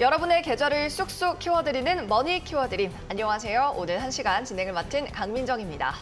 여러분의 계절을 쑥쑥 키워드리는 머니 키워드림. 안녕하세요. 오늘 한시간 진행을 맡은 강민정입니다.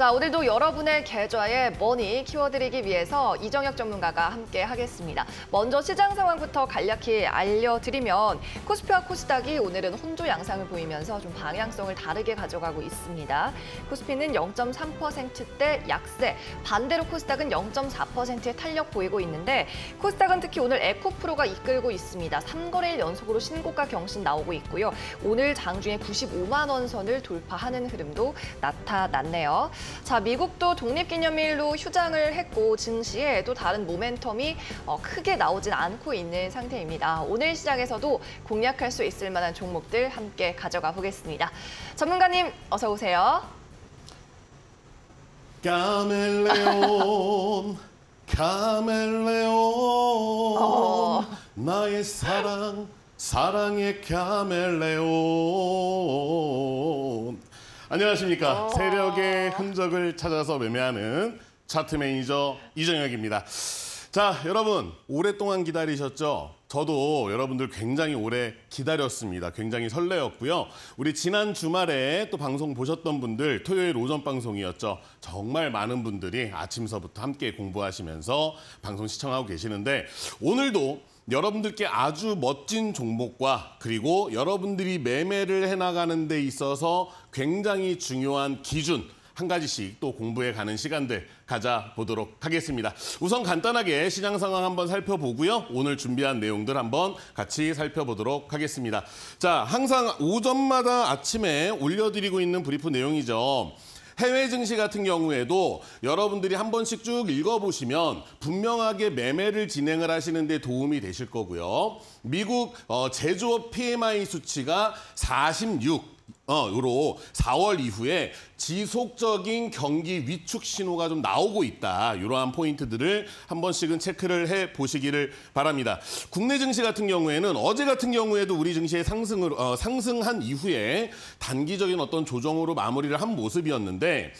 자, 오늘도 여러분의 계좌에 머니 키워드리기 위해서 이정혁 전문가가 함께 하겠습니다. 먼저 시장 상황부터 간략히 알려드리면 코스피와 코스닥이 오늘은 혼조 양상을 보이면서 좀 방향성을 다르게 가져가고 있습니다. 코스피는 0.3%대 약세, 반대로 코스닥은 0.4%의 탄력 보이고 있는데 코스닥은 특히 오늘 에코프로가 이끌고 있습니다. 3거래일 연속으로 신고가 경신 나오고 있고요. 오늘 장중에 95만 원 선을 돌파하는 흐름도 나타났네요. 자, 미국도 독립기념일로 휴장을 했고 증시에 또 다른 모멘텀이 어, 크게 나오진 않고 있는 상태입니다. 오늘 시장에서도 공략할 수 있을 만한 종목들 함께 가져가 보겠습니다. 전문가님 어서 오세요. 카멜레온 카멜레온 어... 나의 사랑 사랑의 카멜레온 안녕하십니까. 새벽의 어. 흔적을 찾아서 매매하는 차트 매니저 이정혁입니다. 자, 여러분 오랫동안 기다리셨죠? 저도 여러분들 굉장히 오래 기다렸습니다. 굉장히 설레었고요. 우리 지난 주말에 또 방송 보셨던 분들 토요일 오전 방송이었죠. 정말 많은 분들이 아침서부터 함께 공부하시면서 방송 시청하고 계시는데 오늘도 여러분들께 아주 멋진 종목과 그리고 여러분들이 매매를 해나가는 데 있어서 굉장히 중요한 기준 한 가지씩 또 공부해 가는 시간들 가져보도록 하겠습니다. 우선 간단하게 시장 상황 한번 살펴보고요. 오늘 준비한 내용들 한번 같이 살펴보도록 하겠습니다. 자, 항상 오전마다 아침에 올려드리고 있는 브리프 내용이죠. 해외 증시 같은 경우에도 여러분들이 한 번씩 쭉 읽어보시면 분명하게 매매를 진행을 하시는 데 도움이 되실 거고요. 미국 어, 제조업 PMI 수치가 46, 어, 요로 4월 이후에 지속적인 경기 위축 신호가 좀 나오고 있다. 이러한 포인트들을 한 번씩은 체크를 해 보시기를 바랍니다. 국내 증시 같은 경우에는 어제 같은 경우에도 우리 증시의 상승을 어, 상승한 이후에 단기적인 어떤 조정으로 마무리를 한 모습이었는데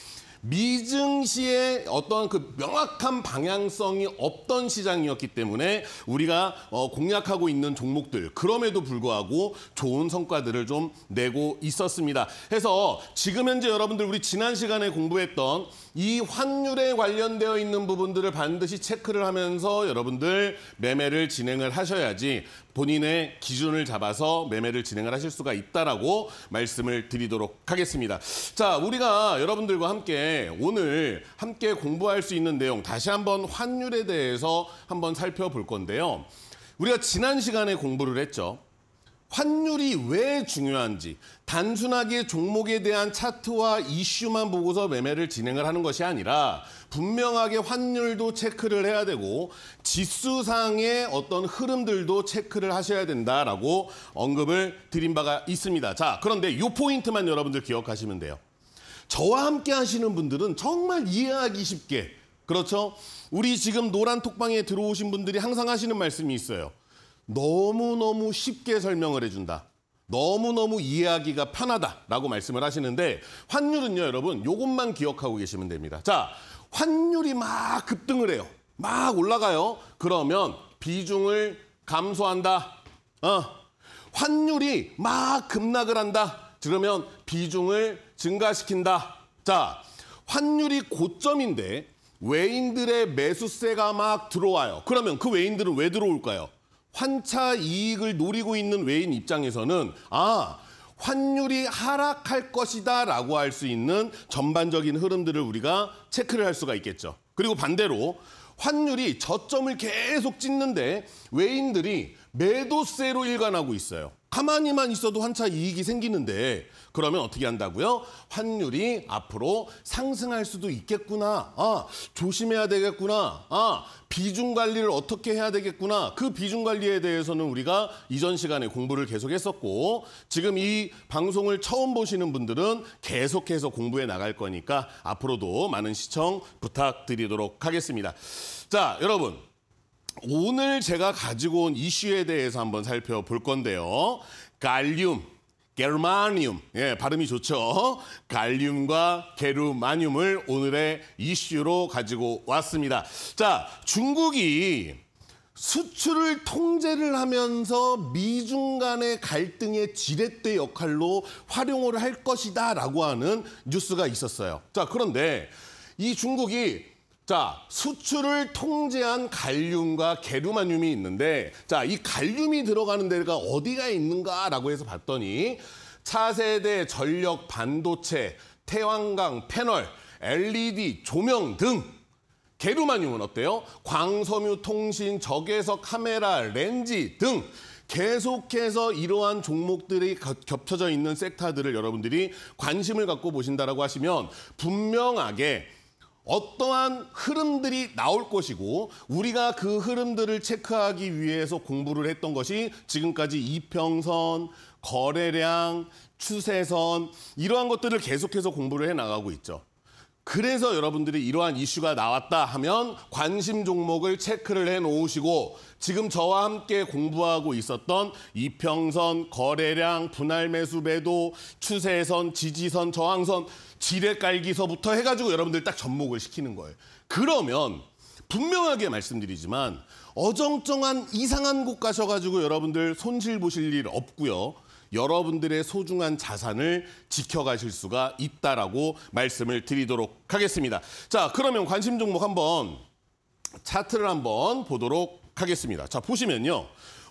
미증시에 어떠한 그 명확한 방향성이 없던 시장이었기 때문에 우리가 어, 공략하고 있는 종목들 그럼에도 불구하고 좋은 성과들을 좀 내고 있었습니다. 해서 지금 현재 여러분들 우리 지난 시간에 공부했던 이 환율에 관련되어 있는 부분들을 반드시 체크를 하면서 여러분들 매매를 진행을 하셔야지 본인의 기준을 잡아서 매매를 진행을 하실 수가 있다라고 말씀을 드리도록 하겠습니다. 자, 우리가 여러분들과 함께 오늘 함께 공부할 수 있는 내용 다시 한번 환율에 대해서 한번 살펴볼 건데요. 우리가 지난 시간에 공부를 했죠. 환율이 왜 중요한지 단순하게 종목에 대한 차트와 이슈만 보고서 매매를 진행을 하는 것이 아니라 분명하게 환율도 체크를 해야 되고 지수상의 어떤 흐름들도 체크를 하셔야 된다라고 언급을 드린 바가 있습니다. 자, 그런데 이 포인트만 여러분들 기억하시면 돼요. 저와 함께 하시는 분들은 정말 이해하기 쉽게 그렇죠? 우리 지금 노란 톡방에 들어오신 분들이 항상 하시는 말씀이 있어요. 너무너무 쉽게 설명을 해준다. 너무너무 이해하기가 편하다라고 말씀을 하시는데 환율은요, 여러분, 요것만 기억하고 계시면 됩니다. 자, 환율이 막 급등을 해요. 막 올라가요. 그러면 비중을 감소한다. 어. 환율이 막 급락을 한다. 그러면 비중을 증가시킨다. 자, 환율이 고점인데 외인들의 매수세가 막 들어와요. 그러면 그 외인들은 왜 들어올까요? 환차 이익을 노리고 있는 외인 입장에서는 아 환율이 하락할 것이다라고 할 수 있는 전반적인 흐름들을 우리가 체크를 할 수가 있겠죠. 그리고 반대로 환율이 저점을 계속 찍는데 외인들이 매도세로 일관하고 있어요. 가만히만 있어도 환차 이익이 생기는데 그러면 어떻게 한다고요? 환율이 앞으로 상승할 수도 있겠구나. 아, 조심해야 되겠구나. 아, 비중 관리를 어떻게 해야 되겠구나. 그 비중 관리에 대해서는 우리가 이전 시간에 공부를 계속했었고 지금 이 방송을 처음 보시는 분들은 계속해서 공부해 나갈 거니까 앞으로도 많은 시청 부탁드리도록 하겠습니다. 자, 여러분. 오늘 제가 가지고 온 이슈에 대해서 한번 살펴볼 건데요. 갈륨. 게르마늄, 예, 발음이 좋죠. 갈륨과 게르마늄을 오늘의 이슈로 가지고 왔습니다. 자, 중국이 수출을 통제를 하면서 미중 간의 갈등의 지렛대 역할로 활용을 할 것이다 라고 하는 뉴스가 있었어요. 자, 그런데 이 중국이 자, 수출을 통제한 갈륨과 게르마늄이 있는데 자, 이 갈륨이 들어가는 데가 어디가 있는가라고 해서 봤더니 차세대 전력 반도체, 태양광 패널, LED 조명 등 게르마늄은 어때요? 광섬유 통신, 적외선 카메라, 렌즈 등 계속해서 이러한 종목들이 겹쳐져 있는 섹터들을 여러분들이 관심을 갖고 보신다라고 하시면 분명하게 어떠한 흐름들이 나올 것이고 우리가 그 흐름들을 체크하기 위해서 공부를 했던 것이 지금까지 이평선, 거래량, 추세선 이러한 것들을 계속해서 공부를 해나가고 있죠. 그래서 여러분들이 이러한 이슈가 나왔다 하면 관심 종목을 체크를 해 놓으시고 지금 저와 함께 공부하고 있었던 이평선, 거래량, 분할 매수 매도, 추세선, 지지선, 저항선, 지뢰 깔기서부터 해가지고 여러분들 딱 접목을 시키는 거예요. 그러면 분명하게 말씀드리지만 어정쩡한 이상한 곳 가셔가지고 여러분들 손실 보실 일 없고요. 여러분들의 소중한 자산을 지켜가실 수가 있다라고 말씀을 드리도록 하겠습니다. 자, 그러면 관심 종목 한번 차트를 한번 보도록 하겠습니다. 자, 보시면요.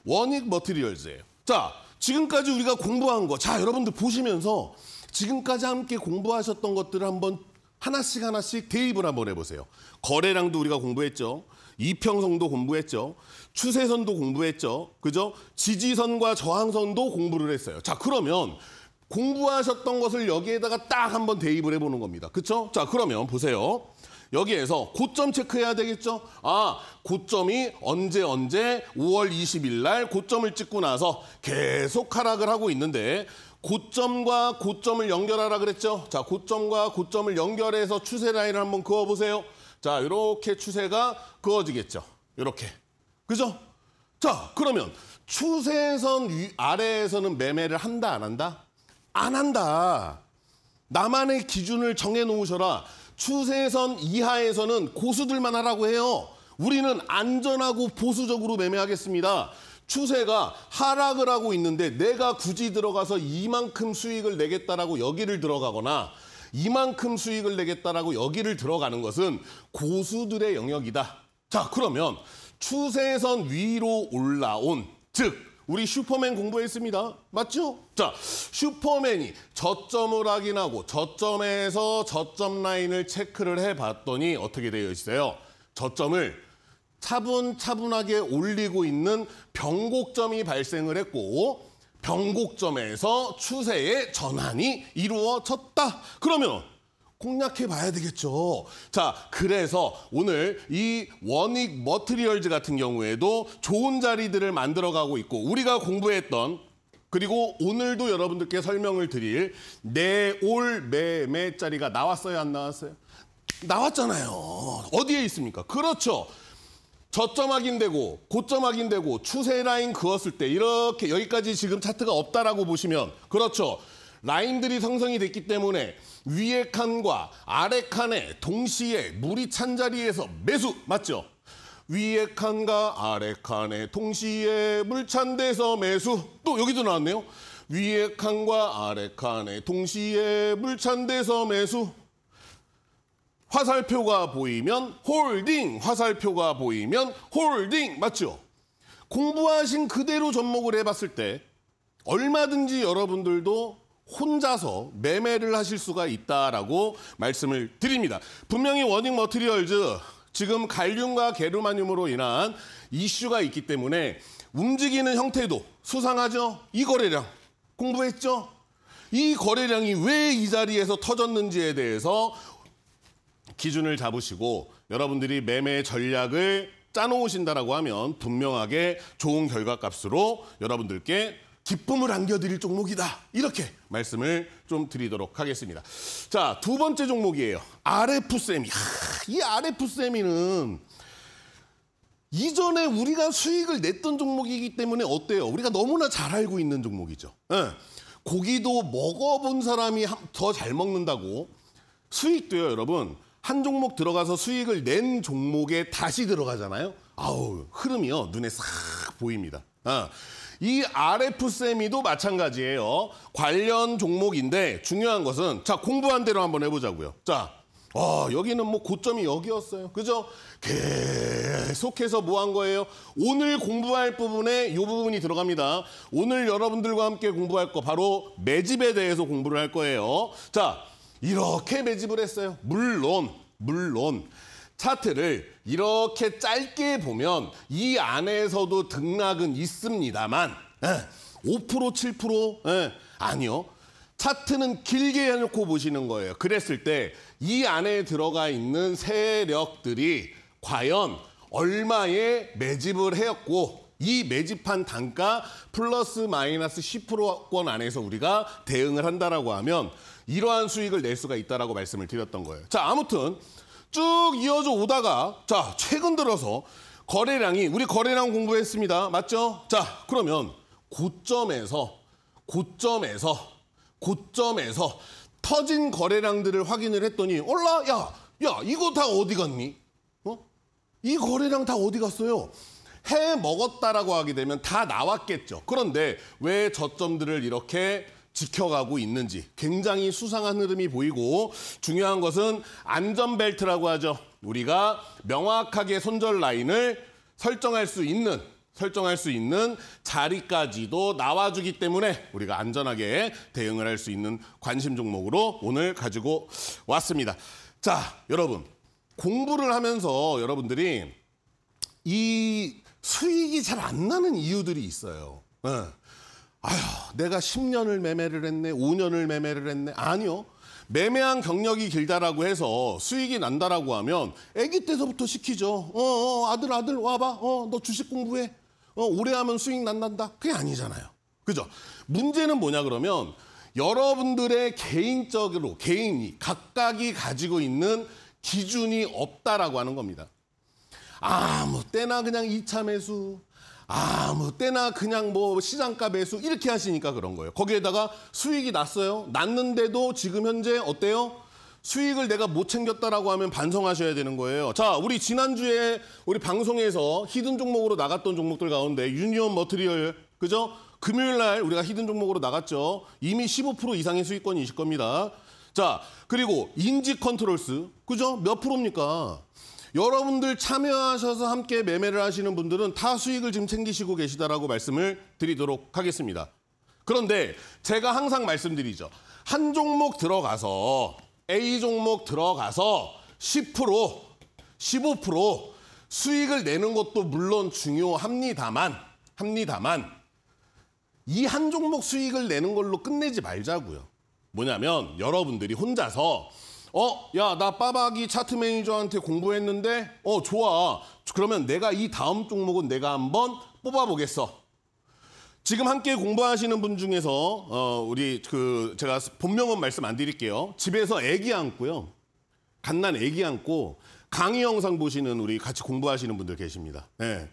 원익 머티리얼즈예요. 자, 지금까지 우리가 공부한 거. 자, 여러분들 보시면서 지금까지 함께 공부하셨던 것들을 한번 하나씩 하나씩 대입을 한번 해보세요. 거래량도 우리가 공부했죠. 이평성도 공부했죠. 추세선도 공부했죠. 그죠? 지지선과 저항선도 공부를 했어요. 자, 그러면 공부하셨던 것을 여기에다가 딱 한번 대입을 해보는 겁니다. 그쵸 자, 그러면 보세요. 여기에서 고점 체크해야 되겠죠? 아, 고점이 언제 언제 5월 20일 날 고점을 찍고 나서 계속 하락을 하고 있는데 고점과 고점을 연결하라 그랬죠? 자, 고점과 고점을 연결해서 추세 라인을 한번 그어보세요. 자, 이렇게 추세가 그어지겠죠. 이렇게. 그죠? 자, 그러면 추세선 위, 아래에서는 매매를 한다, 안 한다? 안 한다. 나만의 기준을 정해놓으셔라. 추세선 이하에서는 고수들만 하라고 해요. 우리는 안전하고 보수적으로 매매하겠습니다. 추세가 하락을 하고 있는데 내가 굳이 들어가서 이만큼 수익을 내겠다라고 여기를 들어가거나 이만큼 수익을 내겠다라고 여기를 들어가는 것은 고수들의 영역이다. 자, 그러면 추세선 위로 올라온 즉 우리 슈퍼맨 공부했습니다. 맞죠? 자, 슈퍼맨이 저점을 확인하고 저점에서 저점 라인을 체크를 해봤더니 어떻게 되어 있어요? 저점을 차분차분하게 올리고 있는 변곡점이 발생을 했고 변곡점에서 추세의 전환이 이루어졌다. 그러면 공략해 봐야 되겠죠. 자, 그래서 오늘 이 원익 머트리얼즈 같은 경우에도 좋은 자리들을 만들어 가고 있고 우리가 공부했던 그리고 오늘도 여러분들께 설명을 드릴 내 올 매매 자리가 나왔어요, 안 나왔어요? 나왔잖아요. 어디에 있습니까? 그렇죠. 저점 확인되고 고점 확인되고 추세 라인 그었을 때 이렇게 여기까지 지금 차트가 없다라고 보시면 그렇죠. 라인들이 형성이 됐기 때문에 위의 칸과 아래 칸에 동시에 물이 찬 자리에서 매수 맞죠? 위의 칸과 아래 칸에 동시에 물 찬 데서 매수 또 여기도 나왔네요. 위의 칸과 아래 칸에 동시에 물 찬 데서 매수 화살표가 보이면 홀딩, 화살표가 보이면 홀딩 맞죠? 공부하신 그대로 접목을 해봤을 때 얼마든지 여러분들도 혼자서 매매를 하실 수가 있다라고 말씀을 드립니다. 분명히 워닝 머티리얼즈 지금 갈륨과 게르마늄으로 인한 이슈가 있기 때문에 움직이는 형태도 수상하죠. 이 거래량 공부했죠. 이 거래량이 왜 이 자리에서 터졌는지에 대해서 기준을 잡으시고 여러분들이 매매 전략을 짜놓으신다라고 하면 분명하게 좋은 결과값으로 여러분들께 기쁨을 안겨드릴 종목이다. 이렇게 말씀을 좀 드리도록 하겠습니다. 자, 두 번째 종목이에요. RF세미. 이 RF세미는 이전에 우리가 수익을 냈던 종목이기 때문에 어때요? 우리가 너무나 잘 알고 있는 종목이죠. 예. 고기도 먹어본 사람이 더 잘 먹는다고 수익도요, 여러분. 한 종목 들어가서 수익을 낸 종목에 다시 들어가잖아요. 아우 흐름이요 눈에 싹 보입니다. 아, 이 RF 세미도 마찬가지예요. 관련 종목인데 중요한 것은 자 공부한 대로 한번 해보자고요. 자 아, 여기는 뭐 고점이 여기였어요. 그죠? 계속해서 뭐 한 거예요? 오늘 공부할 부분에 이 부분이 들어갑니다. 오늘 여러분들과 함께 공부할 거 바로 매집에 대해서 공부를 할 거예요. 자, 이렇게 매집을 했어요. 물론, 물론 차트를 이렇게 짧게 보면 이 안에서도 등락은 있습니다만 5% 예, 7% 예, 아니요. 차트는 길게 해놓고 보시는 거예요. 그랬을 때 이 안에 들어가 있는 세력들이 과연 얼마에 매집을 해였고 이 매집한 단가 플러스 마이너스 10%권 안에서 우리가 대응을 한다라고 하면 이러한 수익을 낼 수가 있다라고 말씀을 드렸던 거예요. 자, 아무튼 쭉 이어져 오다가 자, 최근 들어서 거래량이 우리 거래량 공부했습니다. 맞죠? 자, 그러면 고점에서 고점에서 고점에서 터진 거래량들을 확인을 했더니 올라 야, 야, 이거 다 어디 갔니? 어? 이 거래량 다 어디 갔어요? 해 먹었다라고 하게 되면 다 나왔겠죠. 그런데 왜 저점들을 이렇게 지켜가고 있는지 굉장히 수상한 흐름이 보이고 중요한 것은 안전벨트라고 하죠. 우리가 명확하게 손절 라인을 설정할 수 있는 설정할 수 있는 자리까지도 나와주기 때문에 우리가 안전하게 대응을 할 수 있는 관심 종목으로 오늘 가지고 왔습니다. 자, 여러분. 공부를 하면서 여러분들이 이 수익이 잘 안 나는 이유들이 있어요. 네. 아휴, 내가 10년을 매매를 했네, 5년을 매매를 했네. 아니요. 매매한 경력이 길다라고 해서 수익이 난다라고 하면 아기 때서부터 시키죠. 어, 어 아들, 아들 와봐. 어, 너 주식 공부해. 어, 오래 하면 수익 난단다. 그게 아니잖아요. 그죠? 문제는 뭐냐 그러면 여러분들의 개인적으로 개인이 각각이 가지고 있는 기준이 없다라고 하는 겁니다. 아, 뭐 때나 그냥 2차 매수, 아무 뭐 때나 그냥 뭐 시장가 매수 이렇게 하시니까 그런 거예요. 거기에다가 수익이 났어요. 났는데도 지금 현재 어때요? 수익을 내가 못 챙겼다라고 하면 반성하셔야 되는 거예요. 자, 우리 지난주에 우리 방송에서 히든 종목으로 나갔던 종목들 가운데 유니온 머트리얼, 그죠? 금요일 날 우리가 히든 종목으로 나갔죠. 이미 15% 이상의 수익권이 있을 겁니다. 자, 그리고 인지 컨트롤스, 그죠? 몇 프로입니까? 여러분들 참여하셔서 함께 매매를 하시는 분들은 타 수익을 지금 챙기시고 계시다라고 말씀을 드리도록 하겠습니다. 그런데 제가 항상 말씀드리죠. 한 종목 들어가서 A 종목 들어가서 10% 15% 수익을 내는 것도 물론 중요합니다만 합니다만 이 한 종목 수익을 내는 걸로 끝내지 말자고요. 뭐냐면 여러분들이 혼자서 어, 야, 나 빠박이 차트 매니저한테 공부했는데, 어, 좋아. 그러면 내가 이 다음 종목은 내가 한번 뽑아보겠어. 지금 함께 공부하시는 분 중에서, 어, 우리 그, 제가 본명은 말씀 안 드릴게요. 집에서 애기 안고요. 갓난 애기 안고 강의 영상 보시는 우리 같이 공부하시는 분들 계십니다. 네.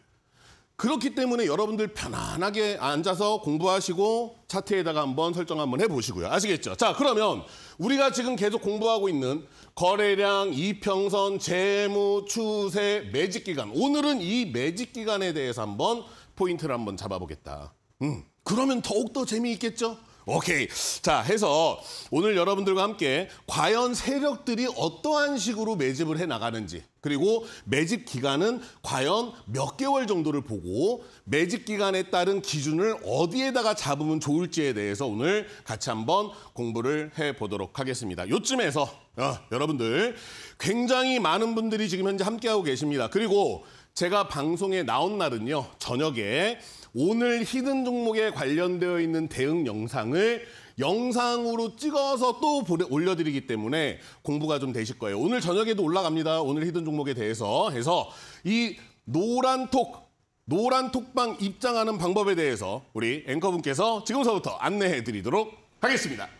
그렇기 때문에 여러분들 편안하게 앉아서 공부하시고 차트에다가 한번 설정 한번 해보시고요. 아시겠죠? 자, 그러면 우리가 지금 계속 공부하고 있는 거래량, 이평선, 재무, 추세, 매직기간. 오늘은 이 매직기간에 대해서 한번 포인트를 한번 잡아보겠다. 음, 그러면 더욱더 재미있겠죠? 오케이. 자, 해서 오늘 여러분들과 함께 과연 세력들이 어떠한 식으로 매집을 해 나가는지 그리고 매집 기간은 과연 몇 개월 정도를 보고 매집 기간에 따른 기준을 어디에다가 잡으면 좋을지에 대해서 오늘 같이 한번 공부를 해보도록 하겠습니다. 요쯤에서 어, 여러분들 굉장히 많은 분들이 지금 현재 함께하고 계십니다. 그리고 제가 방송에 나온 날은요, 저녁에 오늘 히든 종목에 관련되어 있는 대응 영상을 영상으로 찍어서 또 올려드리기 때문에 공부가 좀 되실 거예요. 오늘 저녁에도 올라갑니다. 오늘 히든 종목에 대해서 해서 이 노란 톡, 노란 톡방 입장하는 방법에 대해서 우리 앵커분께서 지금서부터 안내해 드리도록 하겠습니다.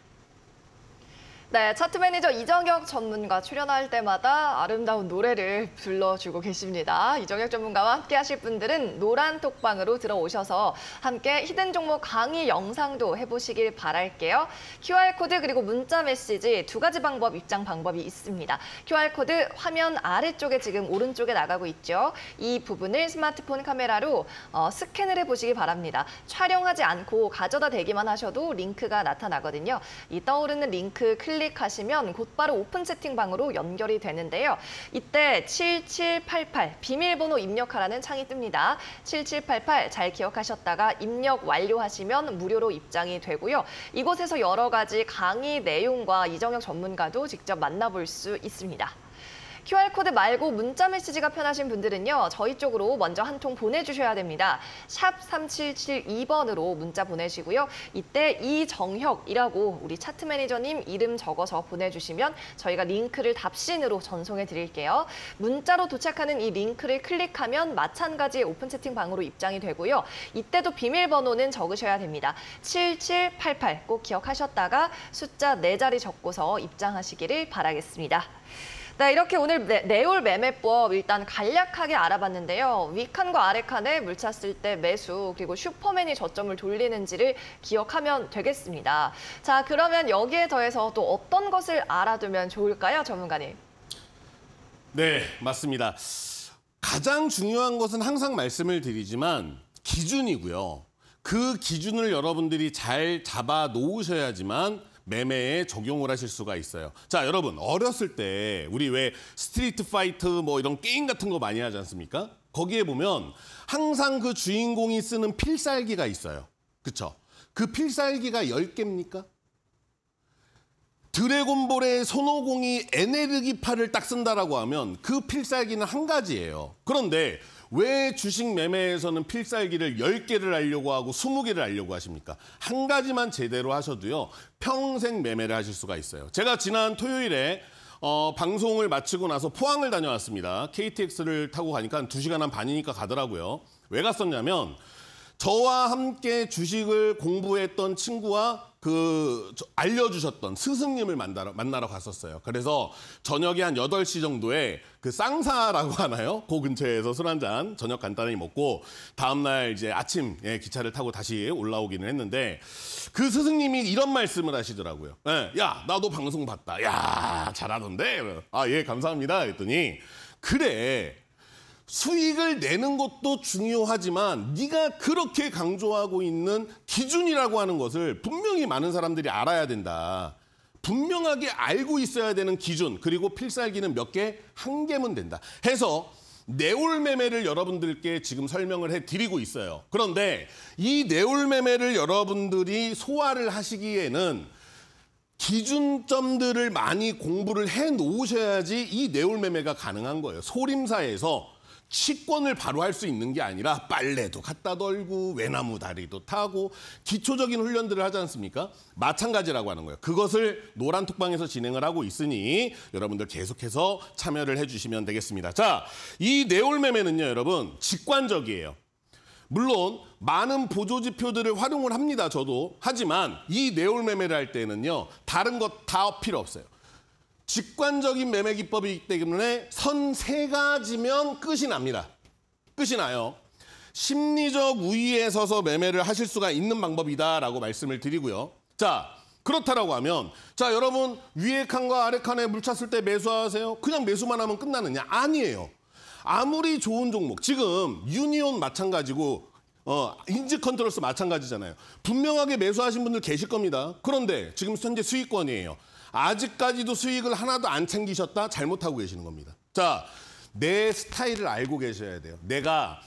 네, 차트 매니저 이정혁 전문가 출연할 때마다 아름다운 노래를 불러주고 계십니다. 이정혁 전문가와 함께 하실 분들은 노란 톡방으로 들어오셔서 함께 히든 종목 강의 영상도 해보시길 바랄게요. QR코드 그리고 문자 메시지 두 가지 방법 입장 방법이 있습니다. QR코드 화면 아래쪽에 지금 오른쪽에 나가고 있죠. 이 부분을 스마트폰 카메라로 어, 스캔을 해보시기 바랍니다. 촬영하지 않고 가져다 대기만 하셔도 링크가 나타나거든요. 이 떠오르는 링크 클릭 클릭하시면 곧바로 오픈 채팅방으로 연결이 되는데요. 이때 7788 비밀번호 입력하라는 창이 뜹니다. 7788 잘 기억하셨다가 입력 완료하시면 무료로 입장이 되고요. 이곳에서 여러 가지 강의 내용과 이정혁 전문가도 직접 만나볼 수 있습니다. QR코드 말고 문자 메시지가 편하신 분들은요. 저희 쪽으로 먼저 한 통 보내주셔야 됩니다. 샵 3772번으로 문자 보내시고요. 이때 이정혁이라고 우리 차트 매니저님 이름 적어서 보내주시면 저희가 링크를 답신으로 전송해 드릴게요. 문자로 도착하는 이 링크를 클릭하면 마찬가지 오픈 채팅방으로 입장이 되고요. 이때도 비밀번호는 적으셔야 됩니다. 7788 꼭 기억하셨다가 숫자 네자리 적고서 입장하시기를 바라겠습니다. 네, 이렇게 오늘 네, 올 매매법 일단 간략하게 알아봤는데요. 위칸과 아래칸에 물차 을때 매수, 그리고 슈퍼맨이 저점을 돌리는지를 기억하면 되겠습니다. 자, 그러면 여기에 더해서 또 어떤 것을 알아두면 좋을까요, 전문가님? 네, 맞습니다. 가장 중요한 것은 항상 말씀을 드리지만 기준이고요. 그 기준을 여러분들이 잘 잡아 놓으셔야지만 매매에 적용을 하실 수가 있어요. 자, 여러분 어렸을 때 우리 왜 스트리트 파이트 뭐 이런 게임 같은 거 많이 하지 않습니까? 거기에 보면 항상 그 주인공이 쓰는 필살기가 있어요. 그렇죠? 그 필살기가 10개입니까? 드래곤볼의 손오공이 에네르기파를 딱 쓴다라고 하면 그 필살기는 한 가지예요. 그런데 왜 주식 매매에서는 필살기를 10개를 알려고 하고 20개를 알려고 하십니까? 한 가지만 제대로 하셔도요. 평생 매매를 하실 수가 있어요. 제가 지난 토요일에 어, 방송을 마치고 나서 포항을 다녀왔습니다. KTX를 타고 가니까 2시간 한 반이니까 가더라고요. 왜 갔었냐면 저와 함께 주식을 공부했던 친구와 그 알려주셨던 스승님을 만나러, 만나러 갔었어요. 그래서 저녁에 한8시 정도에 그 쌍사라고 하나요? 그 근처에서 술 한잔 저녁 간단히 먹고 다음날 이제 아침 예, 기차를 타고 다시 올라오기는 했는데 그 스승님이 이런 말씀을 하시더라고요. 예, 야 나도 방송 봤다. 야 잘하던데. 아예 감사합니다. 했더니 그래 수익을 내는 것도 중요하지만 네가 그렇게 강조하고 있는 기준이라고 하는 것을 분명히 많은 사람들이 알아야 된다. 분명하게 알고 있어야 되는 기준 그리고 필살기는 몇 개 한 개면 된다. 해서 네올 매매를 여러분들께 지금 설명을 해드리고 있어요. 그런데 이 네올 매매를 여러분들이 소화를 하시기에는 기준점들을 많이 공부를 해 놓으셔야지 이 네올 매매가 가능한 거예요. 소림사에서 치권을 바로 할 수 있는 게 아니라 빨래도 갖다 덜고 외나무 다리도 타고 기초적인 훈련들을 하지 않습니까? 마찬가지라고 하는 거예요. 그것을 노란톡방에서 진행을 하고 있으니 여러분들 계속해서 참여를 해주시면 되겠습니다. 자, 이네올매매는요 여러분 직관적이에요. 물론 많은 보조지표들을 활용을 합니다. 저도 하지만 이네올매매를할 때는요, 다른 것 다 필요 없어요. 직관적인 매매 기법이기 때문에 선 세 가지면 끝이 납니다. 끝이 나요. 심리적 우위에 서서 매매를 하실 수가 있는 방법이다라고 말씀을 드리고요. 자, 그렇다라고 하면 자, 여러분 위에 칸과 아래 칸에 물 찼을 때 매수하세요? 그냥 매수만 하면 끝나느냐? 아니에요. 아무리 좋은 종목, 지금 유니온 마찬가지고 어, 힌지 컨트롤스 마찬가지잖아요. 분명하게 매수하신 분들 계실 겁니다. 그런데 지금 현재 수익권이에요. 아직까지도 수익을 하나도 안 챙기셨다? 잘못하고 계시는 겁니다. 자, 내 스타일을 알고 계셔야 돼요. 내가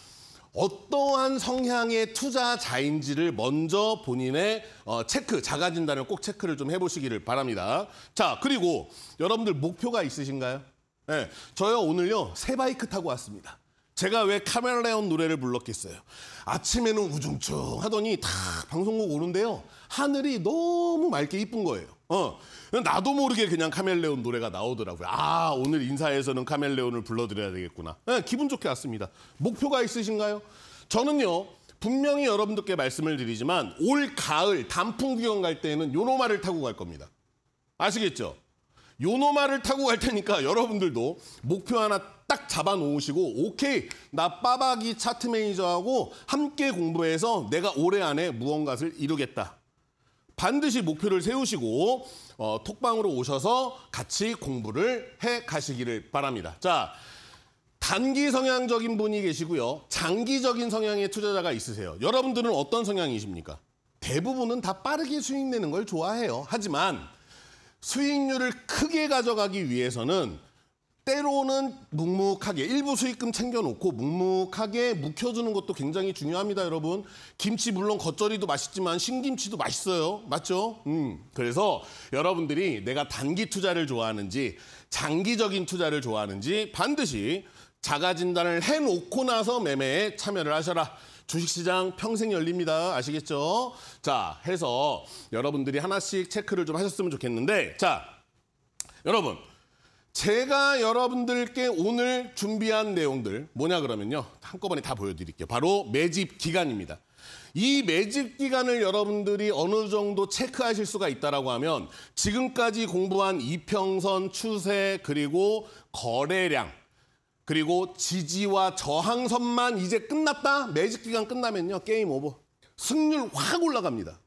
어떠한 성향의 투자자인지를 먼저 본인의 어, 체크, 자가 진단을 꼭 체크를 좀 해보시기를 바랍니다. 자, 그리고 여러분들 목표가 있으신가요? 네, 저요 오늘요 새 바이크 타고 왔습니다. 제가 왜 카멜레온 노래를 불렀겠어요? 아침에는 우중충 하더니 탁 방송국 오는데요. 하늘이 너무 맑게 이쁜 거예요. 어, 나도 모르게 그냥 카멜레온 노래가 나오더라고요. 아, 오늘 인사에서는 카멜레온을 불러드려야 되겠구나. 네, 기분 좋게 왔습니다. 목표가 있으신가요? 저는요, 분명히 여러분들께 말씀을 드리지만 올 가을 단풍 구경 갈 때는 에 요노마를 타고 갈 겁니다. 아시겠죠? 요노마를 타고 갈 테니까 여러분들도 목표 하나 딱 잡아놓으시고 오케이 나 빠박이 차트 매니저하고 함께 공부해서 내가 올해 안에 무언가를 이루겠다. 반드시 목표를 세우시고 어, 톡방으로 오셔서 같이 공부를 해 가시기를 바랍니다. 자, 단기 성향적인 분이 계시고요. 장기적인 성향의 투자자가 있으세요. 여러분들은 어떤 성향이십니까? 대부분은 다 빠르게 수익 내는 걸 좋아해요. 하지만 수익률을 크게 가져가기 위해서는 때로는 묵묵하게 일부 수익금 챙겨놓고 묵묵하게 묵혀주는 것도 굉장히 중요합니다, 여러분. 김치 물론 겉절이도 맛있지만 신김치도 맛있어요. 맞죠? 음. 그래서 여러분들이 내가 단기 투자를 좋아하는지 장기적인 투자를 좋아하는지 반드시 자가 진단을 해놓고 나서 매매에 참여를 하셔라. 주식시장 평생 열립니다. 아시겠죠? 자, 해서 여러분들이 하나씩 체크를 좀 하셨으면 좋겠는데, 자, 여러분. 제가 여러분들께 오늘 준비한 내용들 뭐냐 그러면요. 한꺼번에 다 보여드릴게요. 바로 매집 기간입니다. 이 매집 기간을 여러분들이 어느 정도 체크하실 수가 있다라고 하면 지금까지 공부한 이평선 추세 그리고 거래량 그리고 지지와 저항선만 이제 끝났다 매집 기간 끝나면요 게임 오버 승률 확 올라갑니다.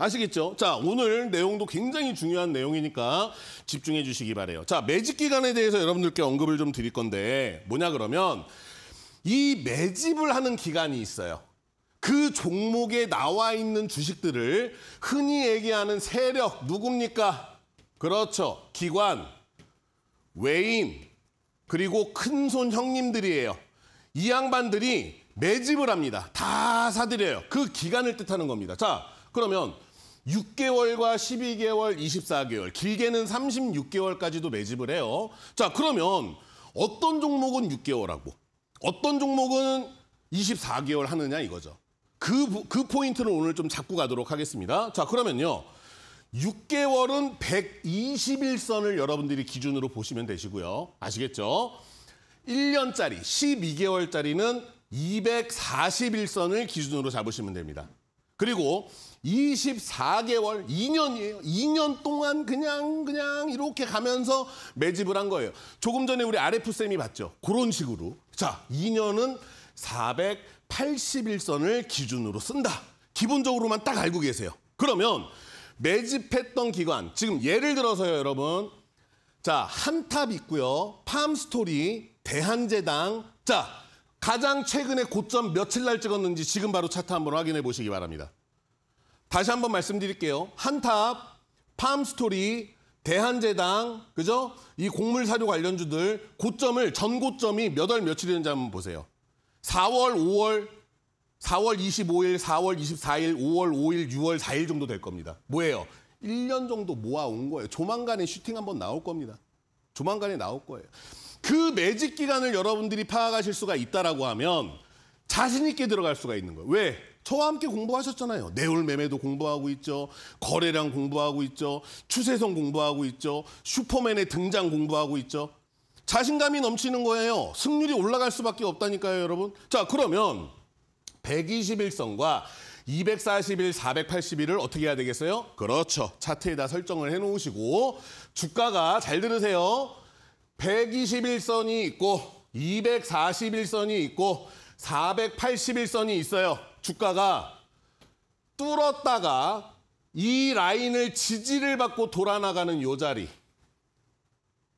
아시겠죠? 자, 오늘 내용도 굉장히 중요한 내용이니까 집중해 주시기 바래요. 자, 매집 기간에 대해서 여러분들께 언급을 좀 드릴 건데 뭐냐 그러면 이 매집을 하는 기간이 있어요. 그 종목에 나와 있는 주식들을 흔히 얘기하는 세력 누굽니까? 그렇죠. 기관, 외인, 그리고 큰손 형님들이에요. 이 양반들이 매집을 합니다. 다 사들여요. 그 기간을 뜻하는 겁니다. 자, 그러면 6개월과 12개월, 24개월, 길게는 36개월까지도 매집을 해요. 자, 그러면 어떤 종목은 6개월 하고 어떤 종목은 24개월 하느냐 이거죠. 그, 그포인트는 오늘 좀 잡고 가도록 하겠습니다. 자, 그러면요. 6개월은 121선을 여러분들이 기준으로 보시면 되시고요. 아시겠죠? 1년짜리, 12개월짜리는 241선을 기준으로 잡으시면 됩니다. 그리고 24개월, 2년이에요. 2년 동안 그냥 그냥 이렇게 가면서 매집을 한 거예요. 조금 전에 우리 RF쌤이 봤죠. 그런 식으로. 자, 2년은 481선을 기준으로 쓴다. 기본적으로만 딱 알고 계세요. 그러면 매집했던 기관 지금 예를 들어서요, 여러분. 자, 한탑 있고요. 팜스토리, 대한제당. 자, 가장 최근에 고점 며칠 날 찍었는지 지금 바로 차트 한번 확인해 보시기 바랍니다. 다시 한번 말씀드릴게요. 한탑, 팜스토리, 대한제당, 그죠? 이 곡물 사료 관련주들 고점을 전 고점이 몇 월 며칠이었는지 한번 보세요. 4월, 5월, 4월 25일, 4월 24일, 5월 5일, 6월 4일 정도 될 겁니다. 뭐예요? 1년 정도 모아온 거예요. 조만간에 슈팅 한번 나올 겁니다. 조만간에 나올 거예요. 그 매직 기간을 여러분들이 파악하실 수가 있다라고 하면 자신 있게 들어갈 수가 있는 거예요. 왜? 저와 함께 공부하셨잖아요. 내올 매매도 공부하고 있죠. 거래량 공부하고 있죠. 추세성 공부하고 있죠. 슈퍼맨의 등장 공부하고 있죠. 자신감이 넘치는 거예요. 승률이 올라갈 수밖에 없다니까요, 여러분. 자, 그러면 121선과 241, 481을 어떻게 해야 되겠어요? 그렇죠. 차트에다 설정을 해놓으시고 주가가 잘 들으세요. 121선이 있고 241선이 있고 481선이 있어요. 주가가 뚫었다가 이 라인을 지지를 받고 돌아나가는 요 자리.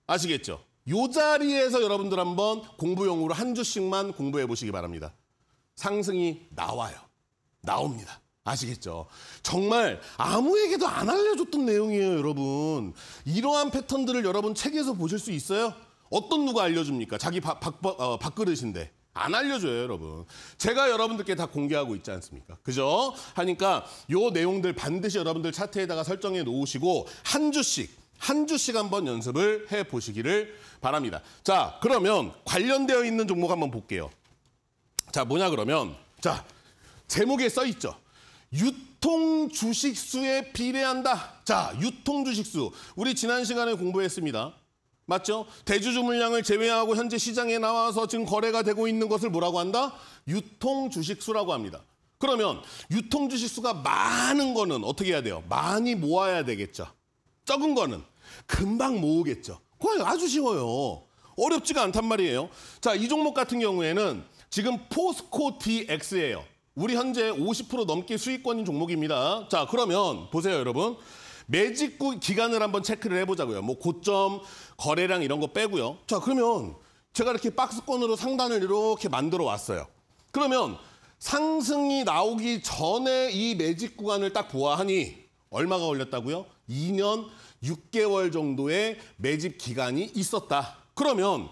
아시겠죠? 요 자리에서 여러분들 한번 공부용으로 한 주씩만 공부해 보시기 바랍니다. 상승이 나와요. 나옵니다. 아시겠죠? 정말 아무에게도 안 알려줬던 내용이에요, 여러분. 이러한 패턴들을 여러분 책에서 보실 수 있어요? 어떤 누가 알려줍니까? 자기 바, 바, 어, 밥그릇인데. 안 알려줘요, 여러분. 제가 여러분들께 다 공개하고 있지 않습니까? 그죠? 하니까 요 내용들 반드시 여러분들 차트에다가 설정해 놓으시고 한 주씩 한 주씩 한번 연습을 해 보시기를 바랍니다. 자, 그러면 관련되어 있는 종목 한번 볼게요. 자, 뭐냐 그러면 자, 제목에 써 있죠. 유통 주식수에 비례한다. 자, 유통 주식수. 우리 지난 시간에 공부했습니다. 맞죠? 대주주 물량을 제외하고 현재 시장에 나와서 지금 거래가 되고 있는 것을 뭐라고 한다? 유통 주식수라고 합니다. 그러면 유통 주식수가 많은 거는 어떻게 해야 돼요? 많이 모아야 되겠죠. 적은 거는 금방 모으겠죠. 그거 아주 쉬워요. 어렵지가 않단 말이에요. 자, 이 종목 같은 경우에는 지금 포스코 DX예요. 우리 현재 50% 넘게 수익권인 종목입니다. 자, 그러면 보세요, 여러분. 매직 기간을 한번 체크를 해보자고요. 뭐 고점, 거래량 이런 거 빼고요. 자, 그러면 제가 이렇게 박스권으로 상단을 이렇게 만들어 왔어요. 그러면 상승이 나오기 전에 이 매직 구간을 딱 보아하니 얼마가 걸렸다고요? 2년 6개월 정도의 매집 기간이 있었다. 그러면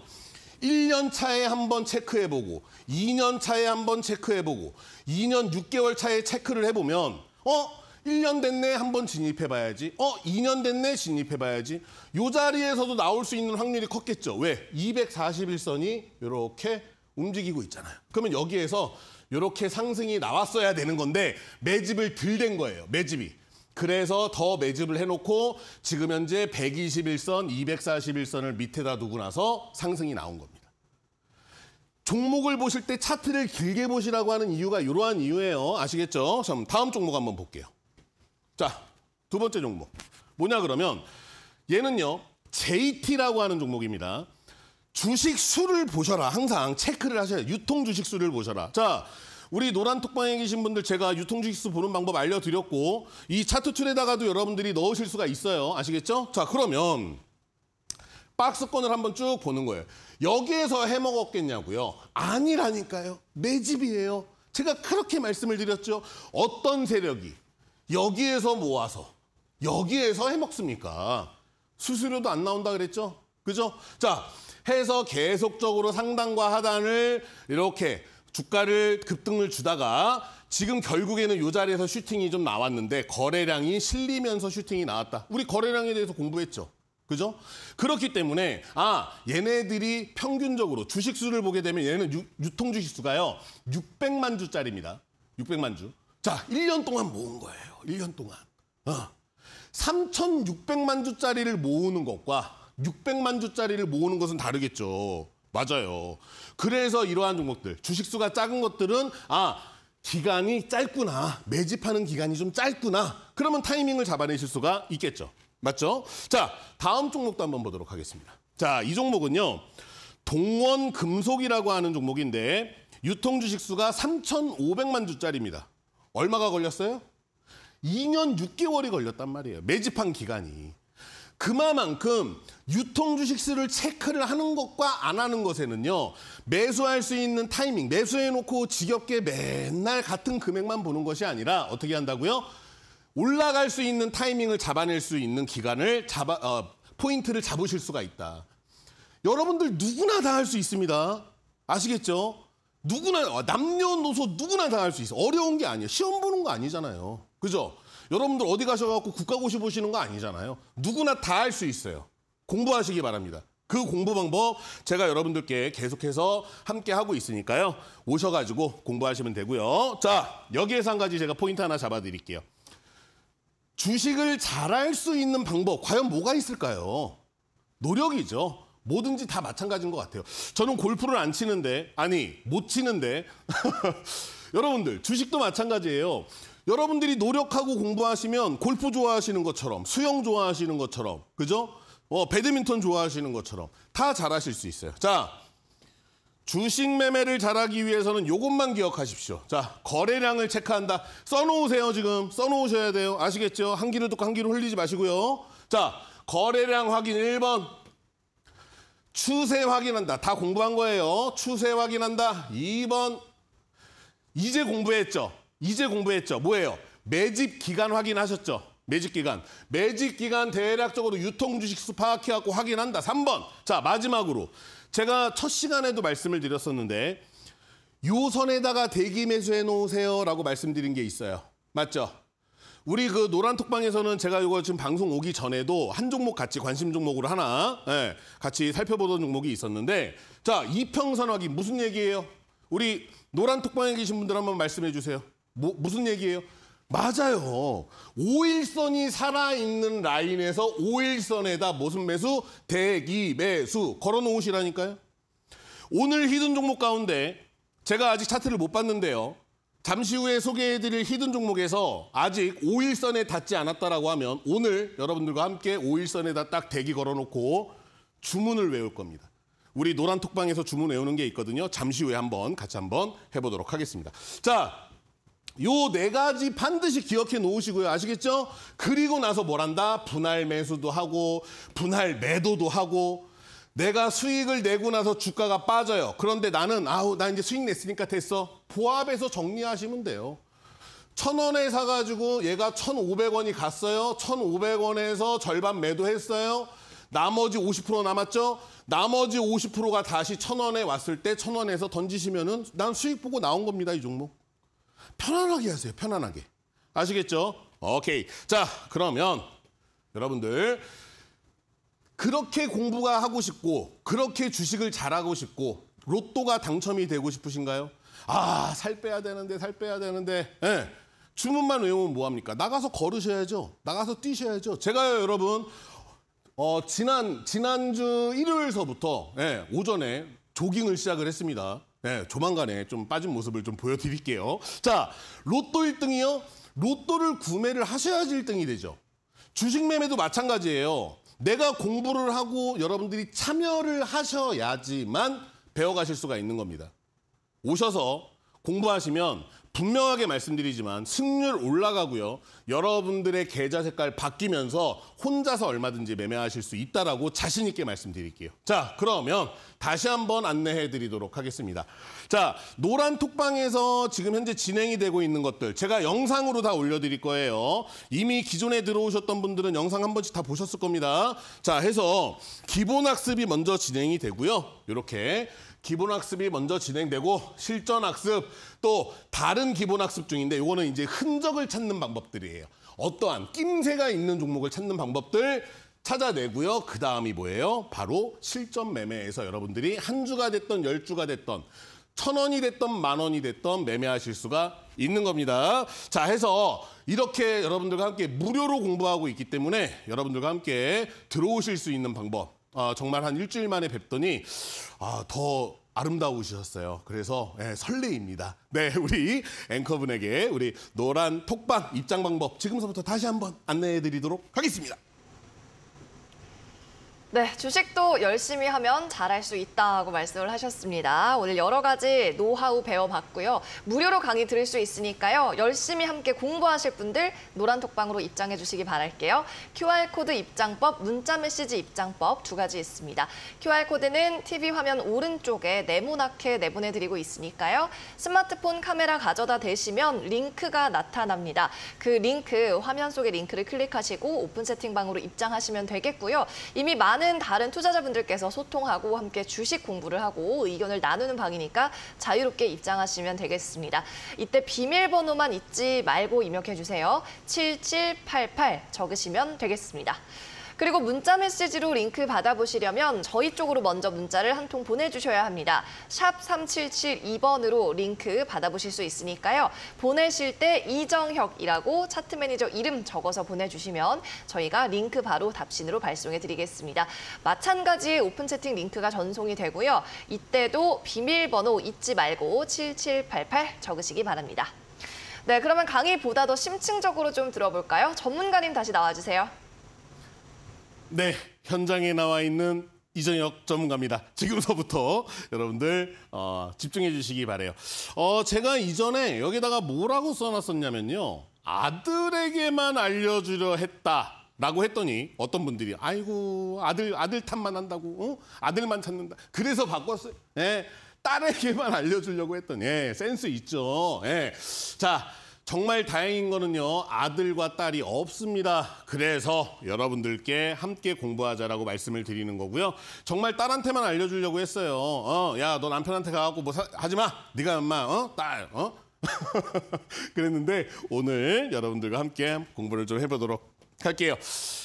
1년 차에 한번 체크해보고 2년 차에 한번 체크해보고 2년 6개월 차에 체크를 해보면 어? 1년 됐네 한번 진입해봐야지 어 2년 됐네 진입해봐야지 이 자리에서도 나올 수 있는 확률이 컸겠죠 왜 241선이 이렇게 움직이고 있잖아요 그러면 여기에서 이렇게 상승이 나왔어야 되는 건데 매집을 들댄 거예요 매집이 그래서 더 매집을 해놓고 지금 현재 121선, 241선을 밑에다 두고 나서 상승이 나온 겁니다. 종목을 보실 때 차트를 길게 보시라고 하는 이유가 이러한 이유예요. 아시겠죠? 그럼 다음 종목 한번 볼게요. 자, 두 번째 종목. 뭐냐 그러면 얘는요. JT라고 하는 종목입니다. 주식 수를 보셔라. 항상 체크를 하셔야 돼요. 유통 주식 수를 보셔라. 자, 우리 노란톡방에 계신 분들 제가 유통주식수 보는 방법 알려드렸고 이 차트 툴에다가도 여러분들이 넣으실 수가 있어요. 아시겠죠? 자 그러면 박스권을 한번 쭉 보는 거예요. 여기에서 해먹었겠냐고요? 아니라니까요. 내 집이에요. 제가 그렇게 말씀을 드렸죠. 어떤 세력이 여기에서 모아서 여기에서 해먹습니까? 수수료도 안 나온다 그랬죠? 그죠? 자, 해서 계속적으로 상단과 하단을 이렇게 주가를 급등을 주다가 지금 결국에는 이 자리에서 슈팅이 좀 나왔는데 거래량이 실리면서 슈팅이 나왔다. 우리 거래량에 대해서 공부했죠. 그죠? 그렇기 때문에 아 얘네들이 평균적으로 주식수를 보게 되면 얘는 네 유, 유통 주식수가요. 600만 주짜리입니다. 600만 주. 자, 1년 동안 모은 거예요. 1년 동안. 어. 3,600만 주짜리를 모으는 것과 600만 주짜리를 모으는 것은 다르겠죠. 맞아요. 그래서 이러한 종목들, 주식수가 작은 것들은 아 기간이 짧구나, 매집하는 기간이 좀 짧구나. 그러면 타이밍을 잡아내실 수가 있겠죠. 맞죠? 자, 다음 종목도 한번 보도록 하겠습니다. 자, 이 종목은요. 동원금속이라고 하는 종목인데 유통 주식수가 3,500만 주짜리입니다. 얼마가 걸렸어요? 2년 6개월이 걸렸단 말이에요. 매집한 기간이. 그만큼 마 유통 주식수를 체크를 하는 것과 안 하는 것에는요. 매수할 수 있는 타이밍, 매수해놓고 지겹게 맨날 같은 금액만 보는 것이 아니라 어떻게 한다고요? 올라갈 수 있는 타이밍을 잡아낼 수 있는 기간을 잡아 어, 포인트를 잡으실 수가 있다. 여러분들 누구나 다 할 수 있습니다. 아시겠죠? 누구나 어, 남녀노소 누구나 다 할 수 있어. 어려운 게 아니에요. 시험 보는 거 아니잖아요. 그죠? 여러분들 어디 가셔갖고 국가고시 보시는 거 아니잖아요. 누구나 다 할 수 있어요. 공부하시기 바랍니다. 그 공부 방법 제가 여러분들께 계속해서 함께 하고 있으니까요. 오셔가지고 공부하시면 되고요. 자, 여기에서 한 가지 제가 포인트 하나 잡아드릴게요. 주식을 잘할 수 있는 방법, 과연 뭐가 있을까요? 노력이죠. 뭐든지 다 마찬가지인 것 같아요. 저는 골프를 안 치는데, 아니, 못 치는데. 여러분들, 주식도 마찬가지예요. 여러분들이 노력하고 공부하시면 골프 좋아하시는 것처럼 수영 좋아하시는 것처럼 그죠? 어, 배드민턴 좋아하시는 것처럼 다 잘하실 수 있어요. 자, 주식 매매를 잘하기 위해서는 이것만 기억하십시오. 자, 거래량을 체크한다. 써놓으세요, 지금. 써놓으셔야 돼요. 아시겠죠? 한 귀를 듣고 한 귀를 흘리지 마시고요. 자, 거래량 확인 1번. 추세 확인한다. 다 공부한 거예요. 추세 확인한다. 2번. 이제 공부했죠? 이제 공부했죠. 뭐예요? 매집 기간 확인하셨죠? 매집 기간. 매집 기간 대략적으로 유통 주식수 파악해 갖고 확인한다. 3번. 자, 마지막으로 제가 첫 시간에도 말씀을 드렸었는데 요 선에다가 대기 매수해 놓으세요라고 말씀드린 게 있어요. 맞죠? 우리 그 노란 톡방에서는 제가 이거 지금 방송 오기 전에도 한 종목 같이 관심 종목으로 하나 예, 같이 살펴보던 종목이 있었는데 자 이평선 확인 무슨 얘기예요? 우리 노란 톡방에 계신 분들 한번 말씀해 주세요. 뭐, 무슨 얘기예요? 맞아요. 5일선이 살아있는 라인에서 5일선에다 모순 매수, 대기 매수 걸어놓으시라니까요. 오늘 히든 종목 가운데 제가 아직 차트를 못 봤는데요. 잠시 후에 소개해드릴 히든 종목에서 아직 5일선에 닿지 않았다라고 하면 오늘 여러분들과 함께 5일선에다딱 대기 걸어놓고 주문을 외울 겁니다. 우리 노란 톡방에서 주문 외우는 게 있거든요. 잠시 후에 한번 같이 한번 해보도록 하겠습니다. 자, 요네 가지 반드시 기억해 놓으시고요. 아시겠죠? 그리고 나서 뭘 한다? 분할 매수도 하고 분할 매도도 하고 내가 수익을 내고 나서 주가가 빠져요. 그런데 나는 아우 나 이제 수익 냈으니까 됐어. 보합에서 정리하시면 돼요. 천 원에 사가지고 얘가 천 오백 원이 갔어요. 천 오백 원에서 절반 매도했어요. 나머지 오십 프로 남았죠? 나머지 오십 프로가 다시 천원에 왔을 때 천원에서 던지시면은 난 수익 보고 나온 겁니다, 이 종목. 편안하게 하세요. 편안하게. 아시겠죠? 오케이. 자, 그러면 여러분들 그렇게 공부가 하고 싶고 그렇게 주식을 잘하고 싶고 로또가 당첨이 되고 싶으신가요? 아, 살 빼야 되는데 살 빼야 되는데. 예. 주문만 외우면 뭐 합니까? 나가서 걸으셔야죠. 나가서 뛰셔야죠. 제가요, 여러분. 어, 지난 지난주 일요일서부터 예, 오전에 조깅을 시작을 했습니다. 네, 조만간에 좀 빠진 모습을 좀 보여드릴게요. 자, 로또 1등이요. 로또를 구매를 하셔야지 1등이 되죠. 주식 매매도 마찬가지예요. 내가 공부를 하고 여러분들이 참여를 하셔야지만 배워가실 수가 있는 겁니다. 오셔서 공부하시면 분명하게 말씀드리지만 승률 올라가고요. 여러분들의 계좌 색깔 바뀌면서 혼자서 얼마든지 매매하실 수 있다라고 자신 있게 말씀드릴게요. 자, 그러면 다시 한번 안내해 드리도록 하겠습니다. 자, 노란 톡방에서 지금 현재 진행이 되고 있는 것들 제가 영상으로 다 올려 드릴 거예요. 이미 기존에 들어오셨던 분들은 영상 한 번씩 다 보셨을 겁니다. 자, 해서 기본 학습이 먼저 진행이 되고요. 이렇게 기본학습이 먼저 진행되고 실전학습 또 다른 기본학습 중인데 이거는 이제 흔적을 찾는 방법들이에요. 어떠한 낌새가 있는 종목을 찾는 방법들 찾아내고요. 그 다음이 뭐예요? 바로 실전 매매에서 여러분들이 한 주가 됐던 열 주가 됐던 천 원이 됐던 만 원이 됐던 매매하실 수가 있는 겁니다. 자 해서 이렇게 여러분들과 함께 무료로 공부하고 있기 때문에 여러분들과 함께 들어오실 수 있는 방법 어, 정말 한 일주일 만에 뵙더니 아, 더 아름다우셨어요. 그래서 네, 설레입니다. 네, 우리 앵커분에게 우리 노란 톡방 입장 방법 지금서부터 다시 한번 안내해 드리도록 하겠습니다. 네, 주식도 열심히 하면 잘할 수 있다고 말씀을 하셨습니다. 오늘 여러 가지 노하우 배워봤고요. 무료로 강의 들을 수 있으니까요. 열심히 함께 공부하실 분들 노란톡방으로 입장해 주시기 바랄게요. QR코드 입장법, 문자메시지 입장법 두 가지 있습니다. QR코드는 TV 화면 오른쪽에 네모나게 내보내드리고 있으니까요. 스마트폰 카메라 가져다 대시면 링크가 나타납니다. 그 링크, 화면 속의 링크를 클릭하시고 오픈 세팅방으로 입장하시면 되겠고요. 이미 많은 많은 다른 투자자분들께서 소통하고 함께 주식 공부를 하고 의견을 나누는 방이니까 자유롭게 입장하시면 되겠습니다. 이때 비밀번호만 잊지 말고 입력해 주세요. 7788 적으시면 되겠습니다. 그리고 문자 메시지로 링크 받아보시려면 저희 쪽으로 먼저 문자를 한 통 보내주셔야 합니다. 샵 3772번으로 링크 받아보실 수 있으니까요. 보내실 때 이정혁이라고 차트 매니저 이름 적어서 보내주시면 저희가 링크 바로 답신으로 발송해드리겠습니다. 마찬가지의 오픈 채팅 링크가 전송이 되고요. 이때도 비밀번호 잊지 말고 7788 적으시기 바랍니다. 네, 그러면 강의보다 더 심층적으로 좀 들어볼까요? 전문가님 다시 나와주세요. 네, 현장에 나와 있는 이정혁 전문가입니다. 지금서부터 여러분들 어, 집중해 주시기 바래요. 어, 제가 이전에 여기다가 뭐라고 써놨었냐면요. 아들에게만 알려주려 했다. 라고 했더니 어떤 분들이 아이고 아들 아들 탓만 한다고 어? 아들만 찾는다 그래서 바꿨어요 예 딸에게만 알려주려고 했더니 예, 센스 있죠 예. 자 정말 다행인 거는요. 아들과 딸이 없습니다. 그래서 여러분들께 함께 공부하자라고 말씀을 드리는 거고요. 정말 딸한테만 알려주려고 했어요. 어, 야, 너 남편한테 가갖고 뭐 사, 하지 마. 네가 엄마, 어, 딸, 어. 그랬는데 오늘 여러분들과 함께 공부를 좀 해보도록 할게요.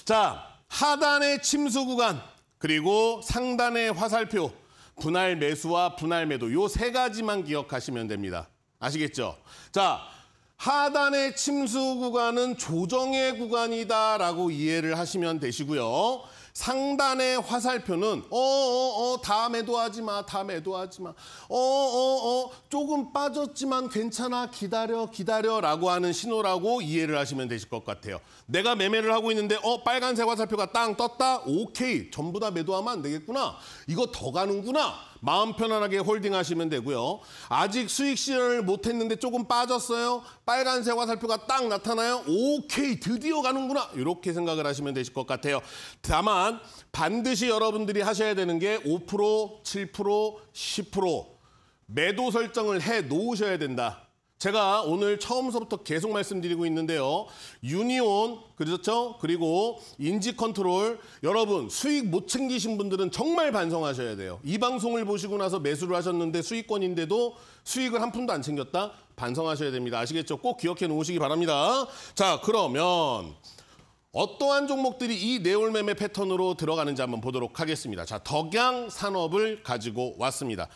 자, 하단의 침수 구간 그리고 상단의 화살표 분할 매수와 분할 매도 요 세 가지만 기억하시면 됩니다. 아시겠죠? 자, 하단의 침수 구간은 조정의 구간이다라고 이해를 하시면 되시고요. 상단의 화살표는 어 어 어 다매도 하지 마다매도 하지 마 어어어 어, 어, 조금 빠졌지만 괜찮아 기다려 기다려라고 하는 신호라고 이해를 하시면 되실 것 같아요. 내가 매매를 하고 있는데 어 빨간색 화살표가 땅 떴다 오케이 전부 다 매도하면 안 되겠구나 이거 더 가는구나 마음 편안하게 홀딩하시면 되고요. 아직 수익 실현을 못했는데 조금 빠졌어요. 빨간색 화살표가 딱 나타나요. 오케이, 드디어 가는구나. 이렇게 생각을 하시면 되실 것 같아요. 다만 반드시 여러분들이 하셔야 되는 게 5%, 7%, 10% 매도 설정을 해 놓으셔야 된다. 제가 오늘 처음서부터 계속 말씀드리고 있는데요. 유니온, 그렇죠? 그리고 인지 컨트롤. 여러분, 수익 못 챙기신 분들은 정말 반성하셔야 돼요. 이 방송을 보시고 나서 매수를 하셨는데 수익권인데도 수익을 한 푼도 안 챙겼다? 반성하셔야 됩니다. 아시겠죠? 꼭 기억해 놓으시기 바랍니다. 자, 그러면 어떠한 종목들이 이네올매매 패턴으로 들어가는지 한번 보도록 하겠습니다. 자, 덕양 산업을 가지고 왔습니다.